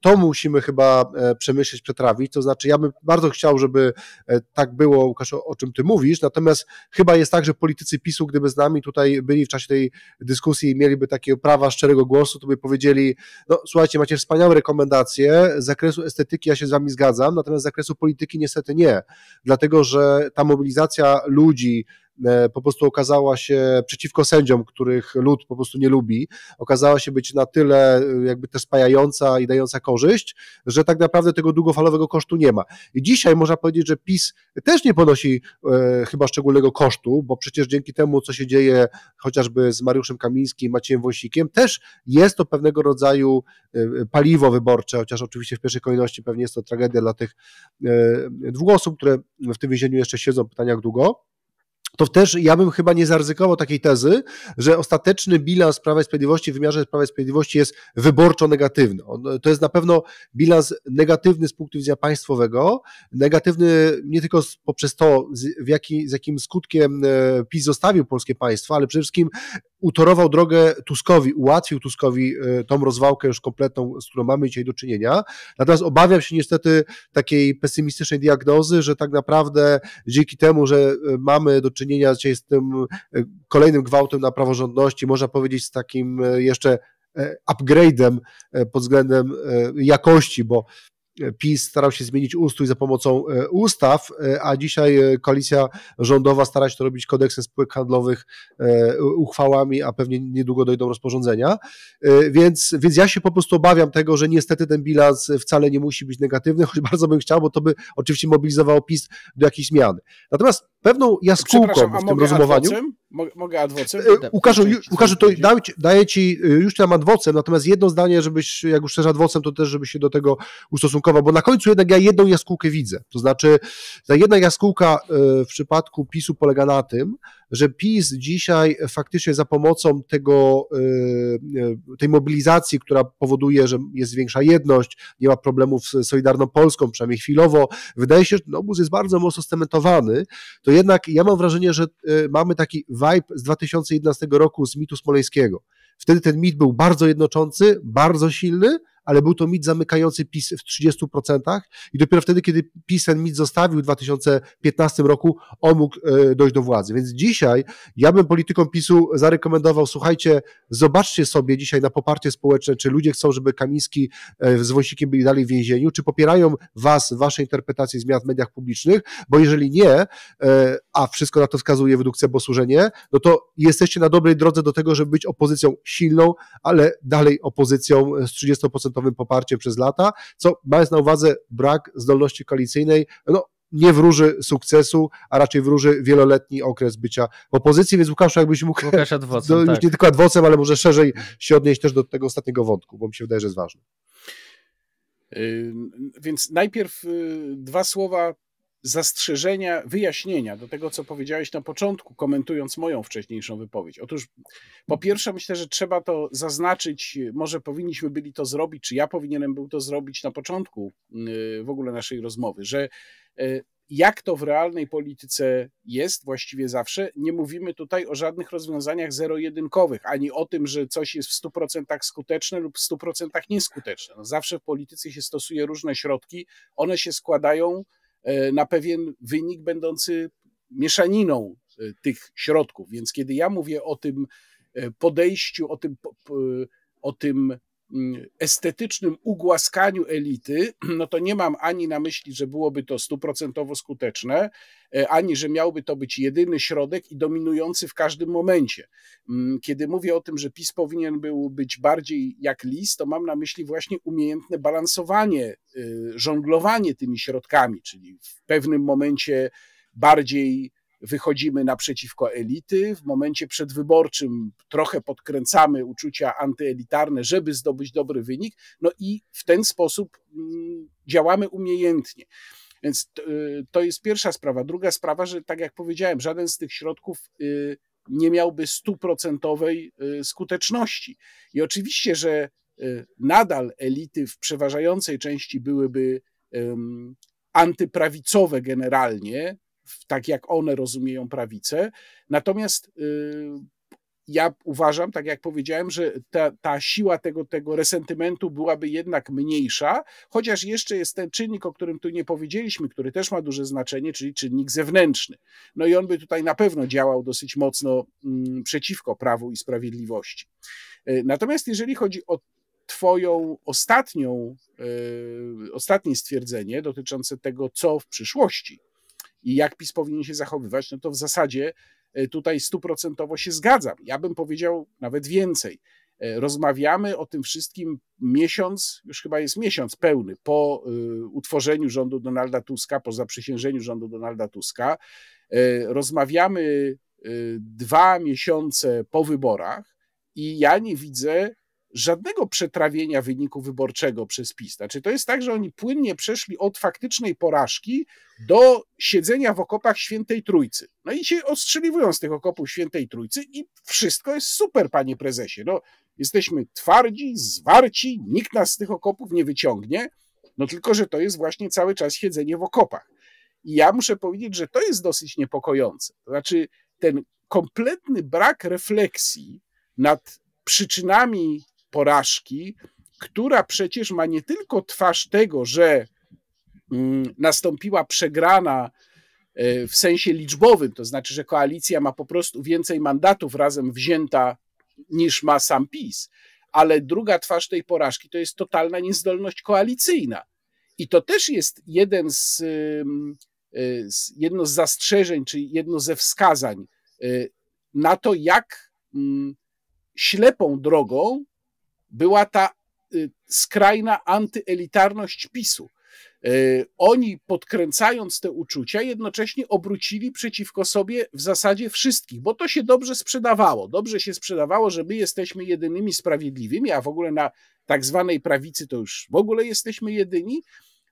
to musimy chyba przemyśleć, przetrawić, to znaczy ja bym bardzo chciał, żeby tak było, Łukasz, o czym ty mówisz, natomiast chyba jest tak, że politycy PiSu, gdyby z nami tutaj byli w czasie tej dyskusji i mieliby takiego prawa szczerego głosu, to by powiedzieli, no słuchajcie, macie wspaniałe rekomendacje, z zakresu estetyki ja się z wami zgadzam, natomiast z zakresu polityki polityki niestety nie, dlatego że ta mobilizacja ludzi, E, po prostu okazała się przeciwko sędziom, których lud po prostu nie lubi, okazała się być na tyle e, jakby też spajająca i dająca korzyść, że tak naprawdę tego długofalowego kosztu nie ma. I dzisiaj można powiedzieć, że PiS też nie ponosi e, chyba szczególnego kosztu, bo przecież dzięki temu, co się dzieje chociażby z Mariuszem Kamińskim, Maciejem Wąsikiem, też jest to pewnego rodzaju e, paliwo wyborcze, chociaż oczywiście w pierwszej kolejności pewnie jest to tragedia dla tych e, dwóch osób, które w tym więzieniu jeszcze siedzą, jak długo to też ja bym chyba nie zaryzykował takiej tezy, że ostateczny bilans Prawa i Sprawiedliwości w wymiarze Prawa i Sprawiedliwości jest wyborczo negatywny. to jest na pewno bilans negatywny z punktu widzenia państwowego, negatywny nie tylko poprzez to, z, jaki, z jakim skutkiem e, PiS zostawił polskie państwo, ale przede wszystkim utorował drogę Tuskowi, ułatwił Tuskowi e, tą rozwałkę już kompletną, z którą mamy dzisiaj do czynienia. Natomiast obawiam się niestety takiej pesymistycznej diagnozy, że tak naprawdę dzięki temu, że e, mamy do czynienia dzisiaj z tym e, kolejnym gwałtem na praworządności, można powiedzieć z takim jeszcze upgrade'em pod względem jakości, bo PiS starał się zmienić ustój za pomocą e, ustaw, e, a dzisiaj e, koalicja rządowa stara się to robić kodeksem spółek handlowych, uchwałami, a pewnie niedługo dojdą rozporządzenia. Więc, więc ja się po prostu obawiam tego, że niestety ten bilans wcale nie musi być negatywny, choć bardzo bym chciał, bo to by oczywiście mobilizowało PiS do jakiejś zmiany. Natomiast pewną jaskółką w tym rozumowaniu. Mogę adwocem? E, Łukaszu, Łukaszu to daję ci, daję ci, y, już tam adwocem, natomiast jedno zdanie, żebyś, jak już też adwocem, to też żebyś się do tego ustosunkował, bo na końcu jednak ja jedną jaskółkę widzę. To znaczy, ta jedna jaskółka y, w przypadku PiSu polega na tym, że PiS dzisiaj faktycznie za pomocą tego, e, e, tej mobilizacji, która powoduje, że jest większa jedność, nie ma problemów z Solidarną Polską, przynajmniej chwilowo, wydaje się, że ten obóz jest bardzo mocno stementowany, to jednak ja mam wrażenie, że e, mamy taki vibe z 2011 roku z mitu smoleńskiego. Wtedy ten mit był bardzo jednoczący, bardzo silny, ale był to mit zamykający PiS w 30% i dopiero wtedy, kiedy PiS ten mit zostawił w 2015 roku, on mógł e, dojść do władzy. Więc dzisiaj ja bym politykom PiSu zarekomendował, słuchajcie, zobaczcie sobie dzisiaj na poparcie społeczne, czy ludzie chcą, żeby Kamiński e, z Wąsikiem byli dalej w więzieniu, czy popierają was, wasze interpretacje zmian w mediach publicznych, bo jeżeli nie, e, a wszystko na to wskazuje według Cebosłużenie, no to jesteście na dobrej drodze do tego, żeby być opozycją silną, ale dalej opozycją z 30% poparcie przez lata, co mając na uwadze brak zdolności koalicyjnej, no, nie wróży sukcesu, a raczej wróży wieloletni okres bycia w opozycji, więc Łukasz, jakbyś mógł Łukasz adwocem, do, już tak. nie tylko adwocem, ale może szerzej się odnieść też do tego ostatniego wątku, bo mi się wydaje, że jest ważny. Więc najpierw y, dwa słowa zastrzeżenia, wyjaśnienia do tego, co powiedziałeś na początku, komentując moją wcześniejszą wypowiedź. Otóż po pierwsze myślę, że trzeba to zaznaczyć, może powinniśmy byli to zrobić, czy ja powinienem był to zrobić na początku y, w ogóle naszej rozmowy, że y, jak to w realnej polityce jest właściwie zawsze, nie mówimy tutaj o żadnych rozwiązaniach zero-jedynkowych, ani o tym, że coś jest w 100% skuteczne lub w 100% nieskuteczne. No zawsze w polityce się stosuje różne środki, one się składają E, na pewien wynik będący mieszaniną e, tych środków. Więc kiedy ja mówię o tym e, podejściu, o tym, o tym Mm, estetycznym ugłaskaniu elity, no to nie mam ani na myśli, że byłoby to stuprocentowo skuteczne, e, ani że miałby to być jedyny środek i dominujący w każdym momencie. Mm, kiedy mówię o tym, że PiS powinien był być bardziej jak list, to mam na myśli właśnie umiejętne balansowanie, e, żonglowanie tymi środkami, czyli w pewnym momencie bardziej wychodzimy naprzeciwko elity, w momencie przedwyborczym trochę podkręcamy uczucia antyelitarne, żeby zdobyć dobry wynik, no i w ten sposób mm, działamy umiejętnie. Więc y, to jest pierwsza sprawa. Druga sprawa, że tak jak powiedziałem, żaden z tych środków y, nie miałby stuprocentowej y, skuteczności. I oczywiście, że nadal elity w przeważającej części byłyby antyprawicowe generalnie, tak jak one rozumieją prawicę. Natomiast y, ja uważam, tak jak powiedziałem, że ta, ta siła tego, tego resentymentu byłaby jednak mniejsza, chociaż jeszcze jest ten czynnik, o którym tu nie powiedzieliśmy, który też ma duże znaczenie, czyli czynnik zewnętrzny. No i on by tutaj na pewno działał dosyć mocno mm, przeciwko prawu i sprawiedliwości. Y, natomiast jeżeli chodzi o Twoją ostatnią, y, ostatnie stwierdzenie dotyczące tego, co w przyszłości, i jak PiS powinien się zachowywać, no to w zasadzie e, tutaj stuprocentowo się zgadzam. Ja bym powiedział nawet więcej. E, rozmawiamy o tym wszystkim miesiąc, już chyba jest miesiąc pełny po e, utworzeniu rządu Donalda Tuska, po zaprzysiężeniu rządu Donalda Tuska. Rozmawiamy dwa miesiące po wyborach i ja nie widzę żadnego przetrawienia wyniku wyborczego przez PiS. Znaczy, to jest tak, że oni płynnie przeszli od faktycznej porażki do siedzenia w okopach Świętej Trójcy. No i się ostrzeliwują z tych okopów Świętej Trójcy i wszystko jest super, panie prezesie. No, jesteśmy twardzi, zwarci, nikt nas z tych okopów nie wyciągnie. No tylko, że to jest właśnie cały czas siedzenie w okopach. I ja muszę powiedzieć, że to jest dosyć niepokojące. znaczy, ten kompletny brak refleksji nad przyczynami porażki, która przecież ma nie tylko twarz tego, że mm, nastąpiła przegrana e, w sensie liczbowym, to znaczy, że koalicja ma po prostu więcej mandatów razem wzięta niż ma sam PiS, ale druga twarz tej porażki to jest totalna niezdolność koalicyjna. I to też jest jeden z, e, jedno z zastrzeżeń, czy jedno ze wskazań e, na to, jak mm, ślepą drogą była ta y, skrajna antyelitarność PiSu. Y, oni podkręcając te uczucia, jednocześnie obrócili przeciwko sobie w zasadzie wszystkich, bo to się dobrze sprzedawało. Dobrze się sprzedawało, że my jesteśmy jedynymi sprawiedliwymi, a w ogóle na tak zwanej prawicy to już w ogóle jesteśmy jedyni.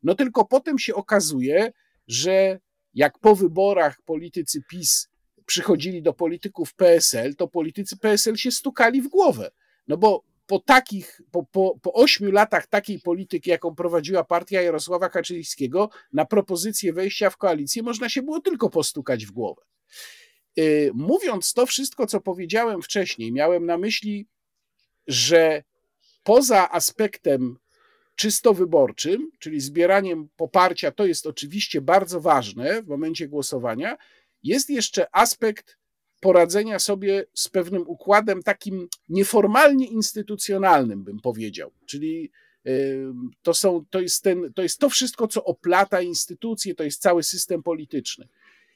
No tylko potem się okazuje, że jak po wyborach politycy PiS przychodzili do polityków PSL, to politycy PSL się stukali w głowę. No bo po takich, po, po, po ośmiu latach takiej polityki, jaką prowadziła partia Jarosława Kaczyńskiego, na propozycję wejścia w koalicję można się było tylko postukać w głowę. Y, mówiąc to wszystko, co powiedziałem wcześniej, miałem na myśli, że poza aspektem czysto wyborczym, czyli zbieraniem poparcia, to jest oczywiście bardzo ważne w momencie głosowania, jest jeszcze aspekt poradzenia sobie z pewnym układem takim nieformalnie instytucjonalnym, bym powiedział. Czyli to, są, to, jest ten, to jest to wszystko, co oplata instytucje, to jest cały system polityczny.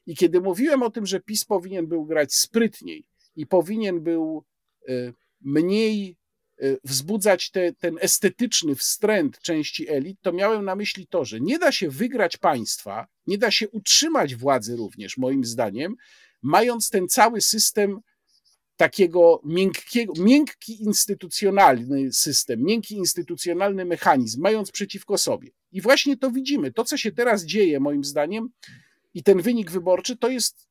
I kiedy mówiłem o tym, że PiS powinien był grać sprytniej i powinien był y, mniej y, wzbudzać te, ten estetyczny wstręt części elit, to miałem na myśli to, że nie da się wygrać państwa, nie da się utrzymać władzy również, moim zdaniem, mając ten cały system takiego miękkiego, miękki instytucjonalny system, miękki instytucjonalny mechanizm, mając przeciwko sobie. I właśnie to widzimy. To, co się teraz dzieje, moim zdaniem, i ten wynik wyborczy, to jest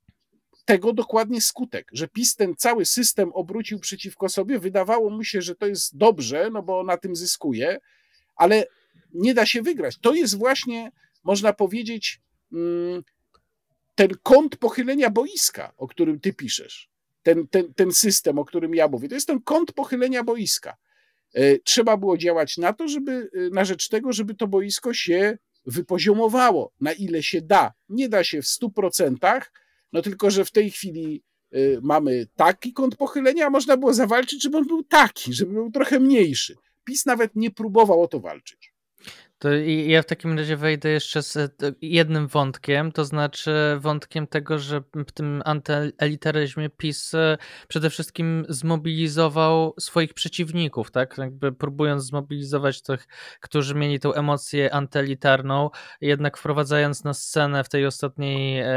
tego dokładnie skutek, że PiS ten cały system obrócił przeciwko sobie. Wydawało mu się, że to jest dobrze, no bo na tym zyskuje, ale nie da się wygrać. To jest właśnie, można powiedzieć, mm, ten kąt pochylenia boiska, o którym ty piszesz, ten, ten, ten system, o którym ja mówię, to jest ten kąt pochylenia boiska. E, trzeba było działać na to, żeby e, na rzecz tego, żeby to boisko się wypoziomowało, na ile się da. Nie da się w 100%, no tylko że w tej chwili e, mamy taki kąt pochylenia, a można było zawalczyć, żeby on był taki, żeby był trochę mniejszy. PiS nawet nie próbował o to walczyć. To ja w takim razie wejdę jeszcze z e, jednym wątkiem, to znaczy wątkiem tego, że w tym antyelitaryzmie PiS e, przede wszystkim zmobilizował swoich przeciwników, tak? Jakby próbując zmobilizować tych, którzy mieli tą emocję antyelitarną, jednak wprowadzając na scenę w tej ostatniej, e,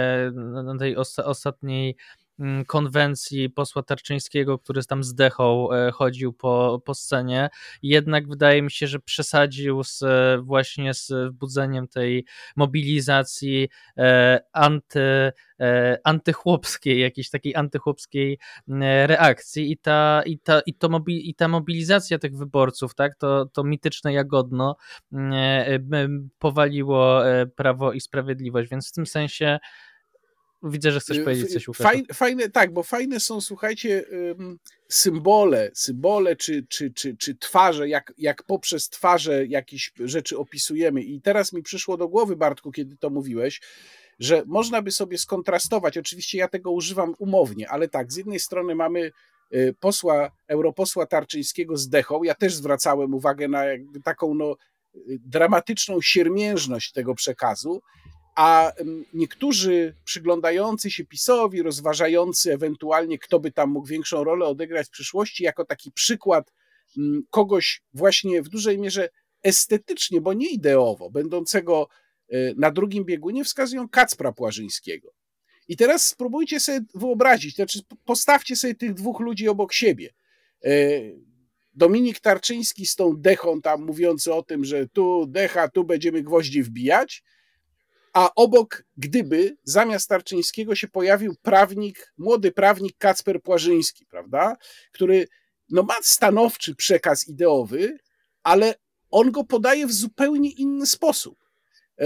tej osta ostatniej Mm, konwencji posła Tarczyńskiego, który tam zdechał, e, chodził po, po scenie. Jednak wydaje mi się, że przesadził z, e, właśnie z budzeniem tej mobilizacji e, anty, antychłopskiej, jakiejś takiej antychłopskiej reakcji i ta, i ta, i to mobi, i ta mobilizacja tych wyborców, tak, to, to mityczne Jagodno powaliło Prawo i Sprawiedliwość, więc w tym sensie widzę, że chcesz y, powiedzieć coś, Łukasz. Fajne, fajne, tak, bo fajne są, słuchajcie, symbole, symbole czy, czy, czy, czy twarze, jak, jak poprzez twarze jakieś rzeczy opisujemy. I teraz mi przyszło do głowy, Bartku, kiedy to mówiłeś, że można by sobie skontrastować, oczywiście ja tego używam umownie, ale tak, z jednej strony mamy y, posła, europosła Tarczyńskiego z Dechą, ja też zwracałem uwagę na taką no, y, dramatyczną siermiężność tego przekazu, a niektórzy przyglądający się PiSowi, rozważający ewentualnie, kto by tam mógł większą rolę odegrać w przyszłości, jako taki przykład kogoś właśnie w dużej mierze estetycznie, bo nie ideowo, będącego e, na drugim biegunie, wskazują Kacpra Płażyńskiego. I teraz spróbujcie sobie wyobrazić, znaczy postawcie sobie tych dwóch ludzi obok siebie. E, Dominik Tarczyński z tą dechą tam mówiący o tym, że tu decha, tu będziemy gwoździ wbijać – a obok gdyby zamiast Tarczyńskiego się pojawił prawnik, młody prawnik Kacper Płażyński, prawda, który no, ma stanowczy przekaz ideowy, ale on go podaje w zupełnie inny sposób. E,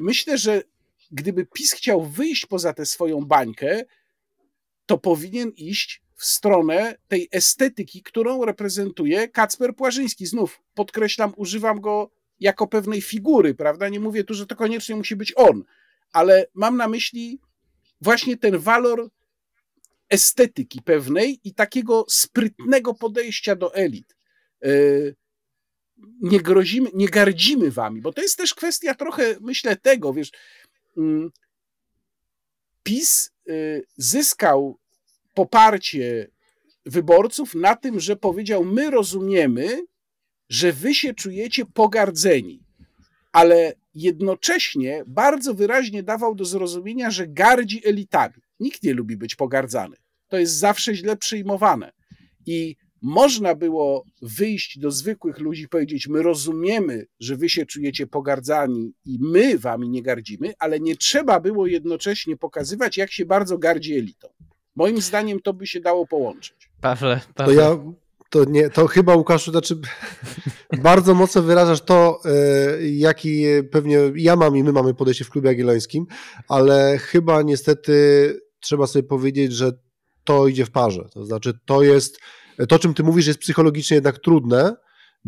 myślę, że gdyby PiS chciał wyjść poza tę swoją bańkę, to powinien iść w stronę tej estetyki, którą reprezentuje Kacper Płażyński. Znów podkreślam, używam go jako pewnej figury, prawda? Nie mówię tu, że to koniecznie musi być on, ale mam na myśli właśnie ten walor estetyki pewnej i takiego sprytnego podejścia do elit. E, nie grozimy, nie gardzimy wami, bo to jest też kwestia trochę, myślę, tego, wiesz, mm, PiS e, zyskał poparcie wyborców na tym, że powiedział: My rozumiemy, że wy się czujecie pogardzeni, ale jednocześnie bardzo wyraźnie dawał do zrozumienia, że gardzi elitami. Nikt nie lubi być pogardzany. To jest zawsze źle przyjmowane. I można było wyjść do zwykłych ludzi i powiedzieć: My rozumiemy, że wy się czujecie pogardzani i my wami nie gardzimy, ale nie trzeba było jednocześnie pokazywać, jak się bardzo gardzi elitą. Moim zdaniem to by się dało połączyć. Pawle, Pawle. To ja to nie, to chyba Łukaszu, znaczy bardzo mocno wyrażasz to, e, jaki pewnie ja mam i my mamy podejście w klubie Agilońskim, ale chyba niestety trzeba sobie powiedzieć, że to idzie w parze. To znaczy to jest, to czym ty mówisz jest psychologicznie jednak trudne,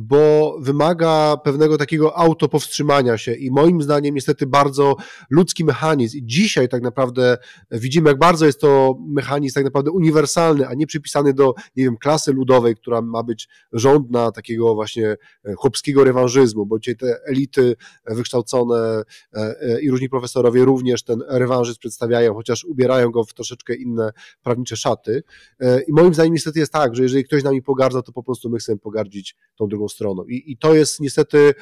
bo wymaga pewnego takiego autopowstrzymania się i moim zdaniem niestety bardzo ludzki mechanizm. I dzisiaj tak naprawdę widzimy, jak bardzo jest to mechanizm tak naprawdę uniwersalny, a nie przypisany do, nie wiem, klasy ludowej, która ma być rządna takiego właśnie e, chłopskiego rewanżyzmu, bo dzisiaj te elity e, wykształcone e, i różni profesorowie również ten rewanżyzm przedstawiają, chociaż ubierają go w troszeczkę inne prawnicze szaty. I moim zdaniem niestety jest tak, że jeżeli ktoś nami pogardza, to po prostu my chcemy pogardzić tą drugą stroną. I, i to jest niestety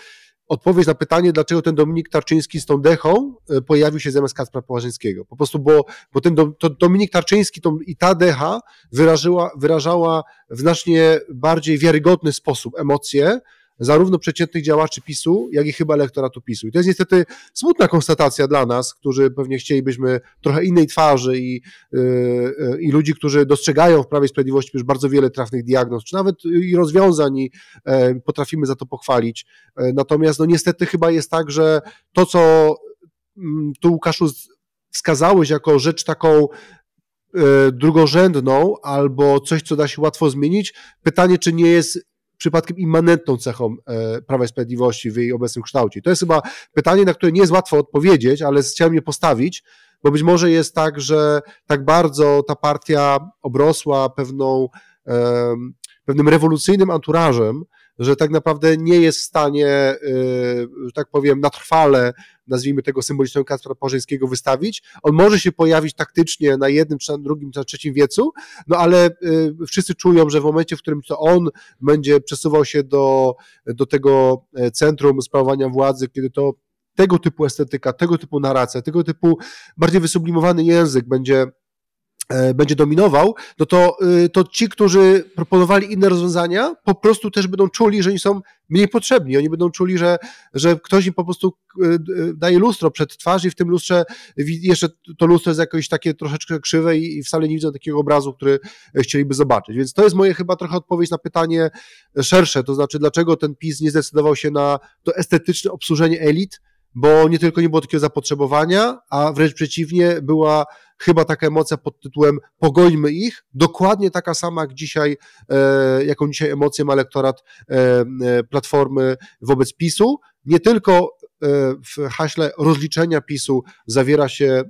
odpowiedź na pytanie, dlaczego ten Dominik Tarczyński z tą dechą e, pojawił się zamiast Kacpra Połażyńskiego. Po prostu, bo, bo ten do, Dominik Tarczyński to, i ta decha wyrażyła, wyrażała w znacznie bardziej wiarygodny sposób emocje, zarówno przeciętnych działaczy PiSu, jak i chyba elektoratu PiSu. I to jest niestety smutna konstatacja dla nas, którzy pewnie chcielibyśmy trochę innej twarzy i, yy, i ludzi, którzy dostrzegają w Prawie Sprawiedliwości już bardzo wiele trafnych diagnoz, czy nawet i rozwiązań i yy, potrafimy za to pochwalić. Yy, natomiast no niestety chyba jest tak, że to, co mm, tu Łukaszu wskazałeś jako rzecz taką e, drugorzędną albo coś, co da się łatwo zmienić, pytanie, czy nie jest przypadkiem immanentną cechą e, Prawa i Sprawiedliwości w jej obecnym kształcie? To jest chyba pytanie, na które nie jest łatwo odpowiedzieć, ale chciałem je postawić, bo być może jest tak, że tak bardzo ta partia obrosła pewną, pewnym rewolucyjnym anturażem, że tak naprawdę nie jest w stanie, y, że tak powiem, na trwale, nazwijmy tego symbolicznego Kacpra Porzyńskiego wystawić. On może się pojawić taktycznie na jednym, czy na drugim, czy na trzecim wiecu, no ale y, wszyscy czują, że w momencie, w którym to on będzie przesuwał się do, do tego e, centrum sprawowania władzy, kiedy to tego typu estetyka, tego typu narracja, tego typu bardziej wysublimowany język będzie E, będzie dominował, no to, y, to ci, którzy proponowali inne rozwiązania, po prostu też będą czuli, że oni są mniej potrzebni. Oni będą czuli, że, że ktoś im po prostu y, y, daje lustro przed twarz i w tym lustrze jeszcze to lustro jest jakoś takie troszeczkę krzywe i wcale nie widzą takiego obrazu, który chcieliby zobaczyć. Więc to jest moje chyba trochę odpowiedź na pytanie szersze, to znaczy dlaczego ten PiS nie zdecydował się na to estetyczne obsłużenie elit, bo nie tylko nie było takiego zapotrzebowania, a wręcz przeciwnie, była chyba taka emocja pod tytułem pogońmy ich, dokładnie taka sama jak dzisiaj, e, jaką dzisiaj emocję ma elektorat e, e, Platformy wobec PiSu. Nie tylko w haśle rozliczenia PiSu zawiera się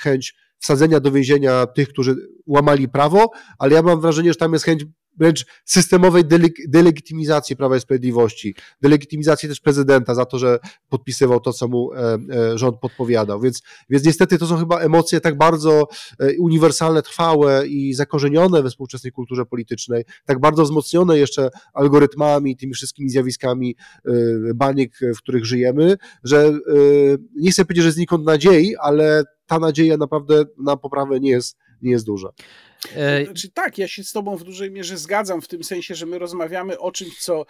chęć wsadzenia do więzienia tych, którzy łamali prawo, ale ja mam wrażenie, że tam jest chęć wręcz systemowej deleg- delegitymizacji Prawa i Sprawiedliwości, delegitymizacji też prezydenta za to, że podpisywał to, co mu e, e, rząd podpowiadał. Więc, więc niestety to są chyba emocje tak bardzo e, uniwersalne, trwałe i zakorzenione we współczesnej kulturze politycznej, tak bardzo wzmocnione jeszcze algorytmami, tymi wszystkimi zjawiskami e, baniek, w których żyjemy, że e, nie chcę powiedzieć, że znikąd nadziei, ale ta nadzieja naprawdę na poprawę nie jest, nie jest duża. E, no, znaczy, tak, ja się z Tobą w dużej mierze zgadzam, w tym sensie, że my rozmawiamy o czymś, co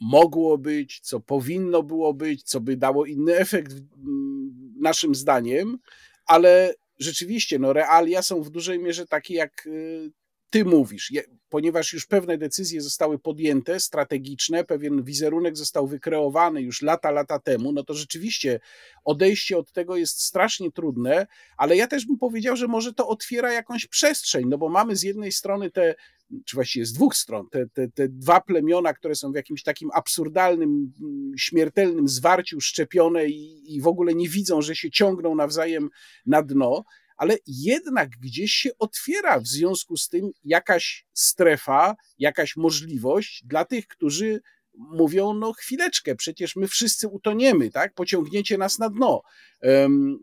mogło być, co powinno było być, co by dało inny efekt, mm, naszym zdaniem, ale rzeczywiście no, realia są w dużej mierze takie, jak y, Ty mówisz ponieważ już pewne decyzje zostały podjęte, strategiczne, pewien wizerunek został wykreowany już lata, lata temu, no to rzeczywiście odejście od tego jest strasznie trudne, ale ja też bym powiedział, że może to otwiera jakąś przestrzeń, no bo mamy z jednej strony te czy właściwie z dwóch stron, te, te, te dwa plemiona, które są w jakimś takim absurdalnym, mm, śmiertelnym zwarciu szczepione i, i w ogóle nie widzą, że się ciągną nawzajem na dno, ale jednak gdzieś się otwiera w związku z tym jakaś strefa, jakaś możliwość dla tych, którzy mówią, no chwileczkę, przecież my wszyscy utoniemy, tak? Pociągniecie nas na dno.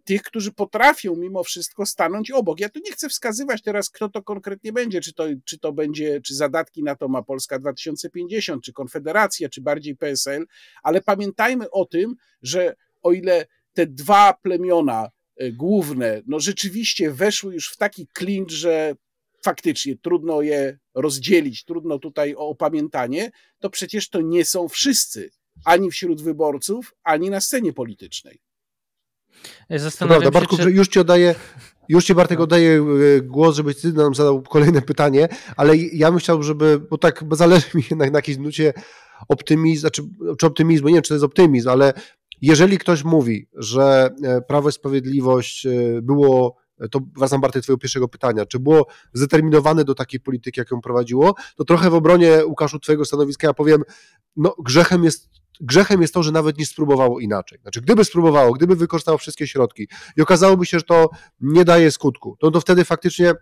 tych, którzy potrafią mimo wszystko stanąć obok. Ja tu nie chcę wskazywać teraz, kto to konkretnie będzie, czy to, czy to będzie, czy zadatki na to ma Polska 2050, czy Konfederacja, czy bardziej PSL, ale pamiętajmy o tym, że o ile te dwa plemiona E, główne, no rzeczywiście weszły już w taki klincz, że faktycznie trudno je rozdzielić, trudno tutaj o opamiętanie, to przecież to nie są wszyscy, ani wśród wyborców, ani na scenie politycznej. Zastanawiam Prawda, Bartku, się, czy... już ci oddaję, już ci Bartek oddaję e, głos, żebyś ty nam zadał kolejne pytanie, ale ja bym chciał, żeby, bo tak zależy mi jednak na jakiejś nucie optymizm, znaczy, czy optymizmu, nie wiem, czy to jest optymizm, ale jeżeli ktoś mówi, że e, Prawo i Sprawiedliwość e, było e, to wracam Bartek Twojego pierwszego pytania, czy było zdeterminowane do takiej polityki, jaką prowadziło, to trochę w obronie Łukaszu Twojego stanowiska ja powiem, no grzechem jest, grzechem jest to, że nawet nie spróbowało inaczej. Znaczy, gdyby spróbowało, gdyby wykorzystało wszystkie środki i okazałoby się, że to nie daje skutku, no to wtedy faktycznie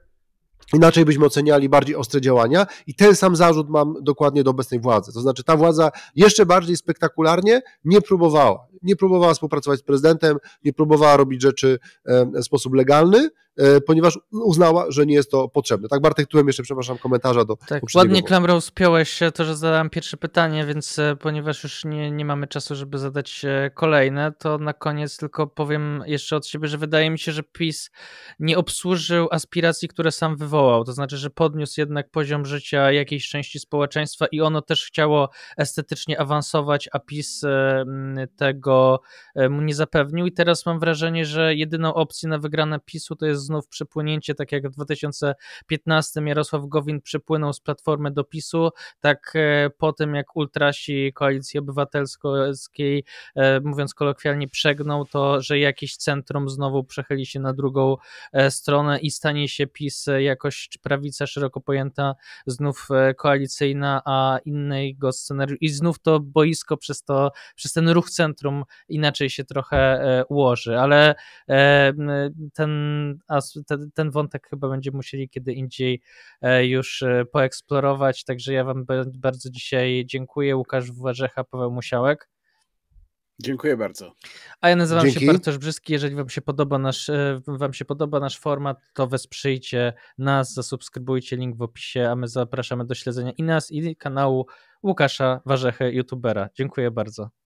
Inaczej byśmy oceniali bardziej ostre działania i ten sam zarzut mam dokładnie do obecnej władzy. To znaczy ta władza jeszcze bardziej spektakularnie nie próbowała. Nie próbowała współpracować z prezydentem, nie próbowała robić rzeczy w sposób legalny, e, ponieważ uznała, że nie jest to potrzebne. Tak, Bartek, tułem jeszcze, przepraszam, komentarza do Tak, ładnie klamrą spiąłeś to, że zadałem pierwsze pytanie, więc e, ponieważ już nie, nie mamy czasu, żeby zadać e, kolejne, to na koniec tylko powiem jeszcze od siebie, że wydaje mi się, że PiS nie obsłużył aspiracji, które sam wywołał wywołał, to znaczy, że podniósł jednak poziom życia jakiejś części społeczeństwa i ono też chciało estetycznie awansować, a PiS e, tego e, mu nie zapewnił i teraz mam wrażenie, że jedyną opcją na wygrane PiSu to jest znów przepłynięcie, tak jak w 2015 Jarosław Gowin przypłynął z Platformy do PiSu, tak e, po tym jak ultrasi Koalicji Obywatelskiej, mówiąc kolokwialnie, przegnął to, że jakieś centrum znowu przechyli się na drugą stronę i stanie się PiS jakoś jakoś prawica szeroko pojęta, znów e, koalicyjna, a innego scenariusz. I znów to boisko przez, to, przez ten ruch centrum inaczej się trochę e, ułoży, ale e, ten, ten, ten wątek chyba będziemy musieli kiedy indziej już poeksplorować. Także ja Wam bardzo dzisiaj dziękuję. Łukasz Warzecha, Paweł Musiałek. Dziękuję bardzo. A ja nazywam Dzięki. się Bartosz Brzyski. Jeżeli wam się, podoba nasz, e, wam się podoba nasz format, to wesprzyjcie nas, zasubskrybujcie link w opisie, a my zapraszamy do śledzenia i nas, i kanału Łukasza Warzechy, youtubera. Dziękuję bardzo.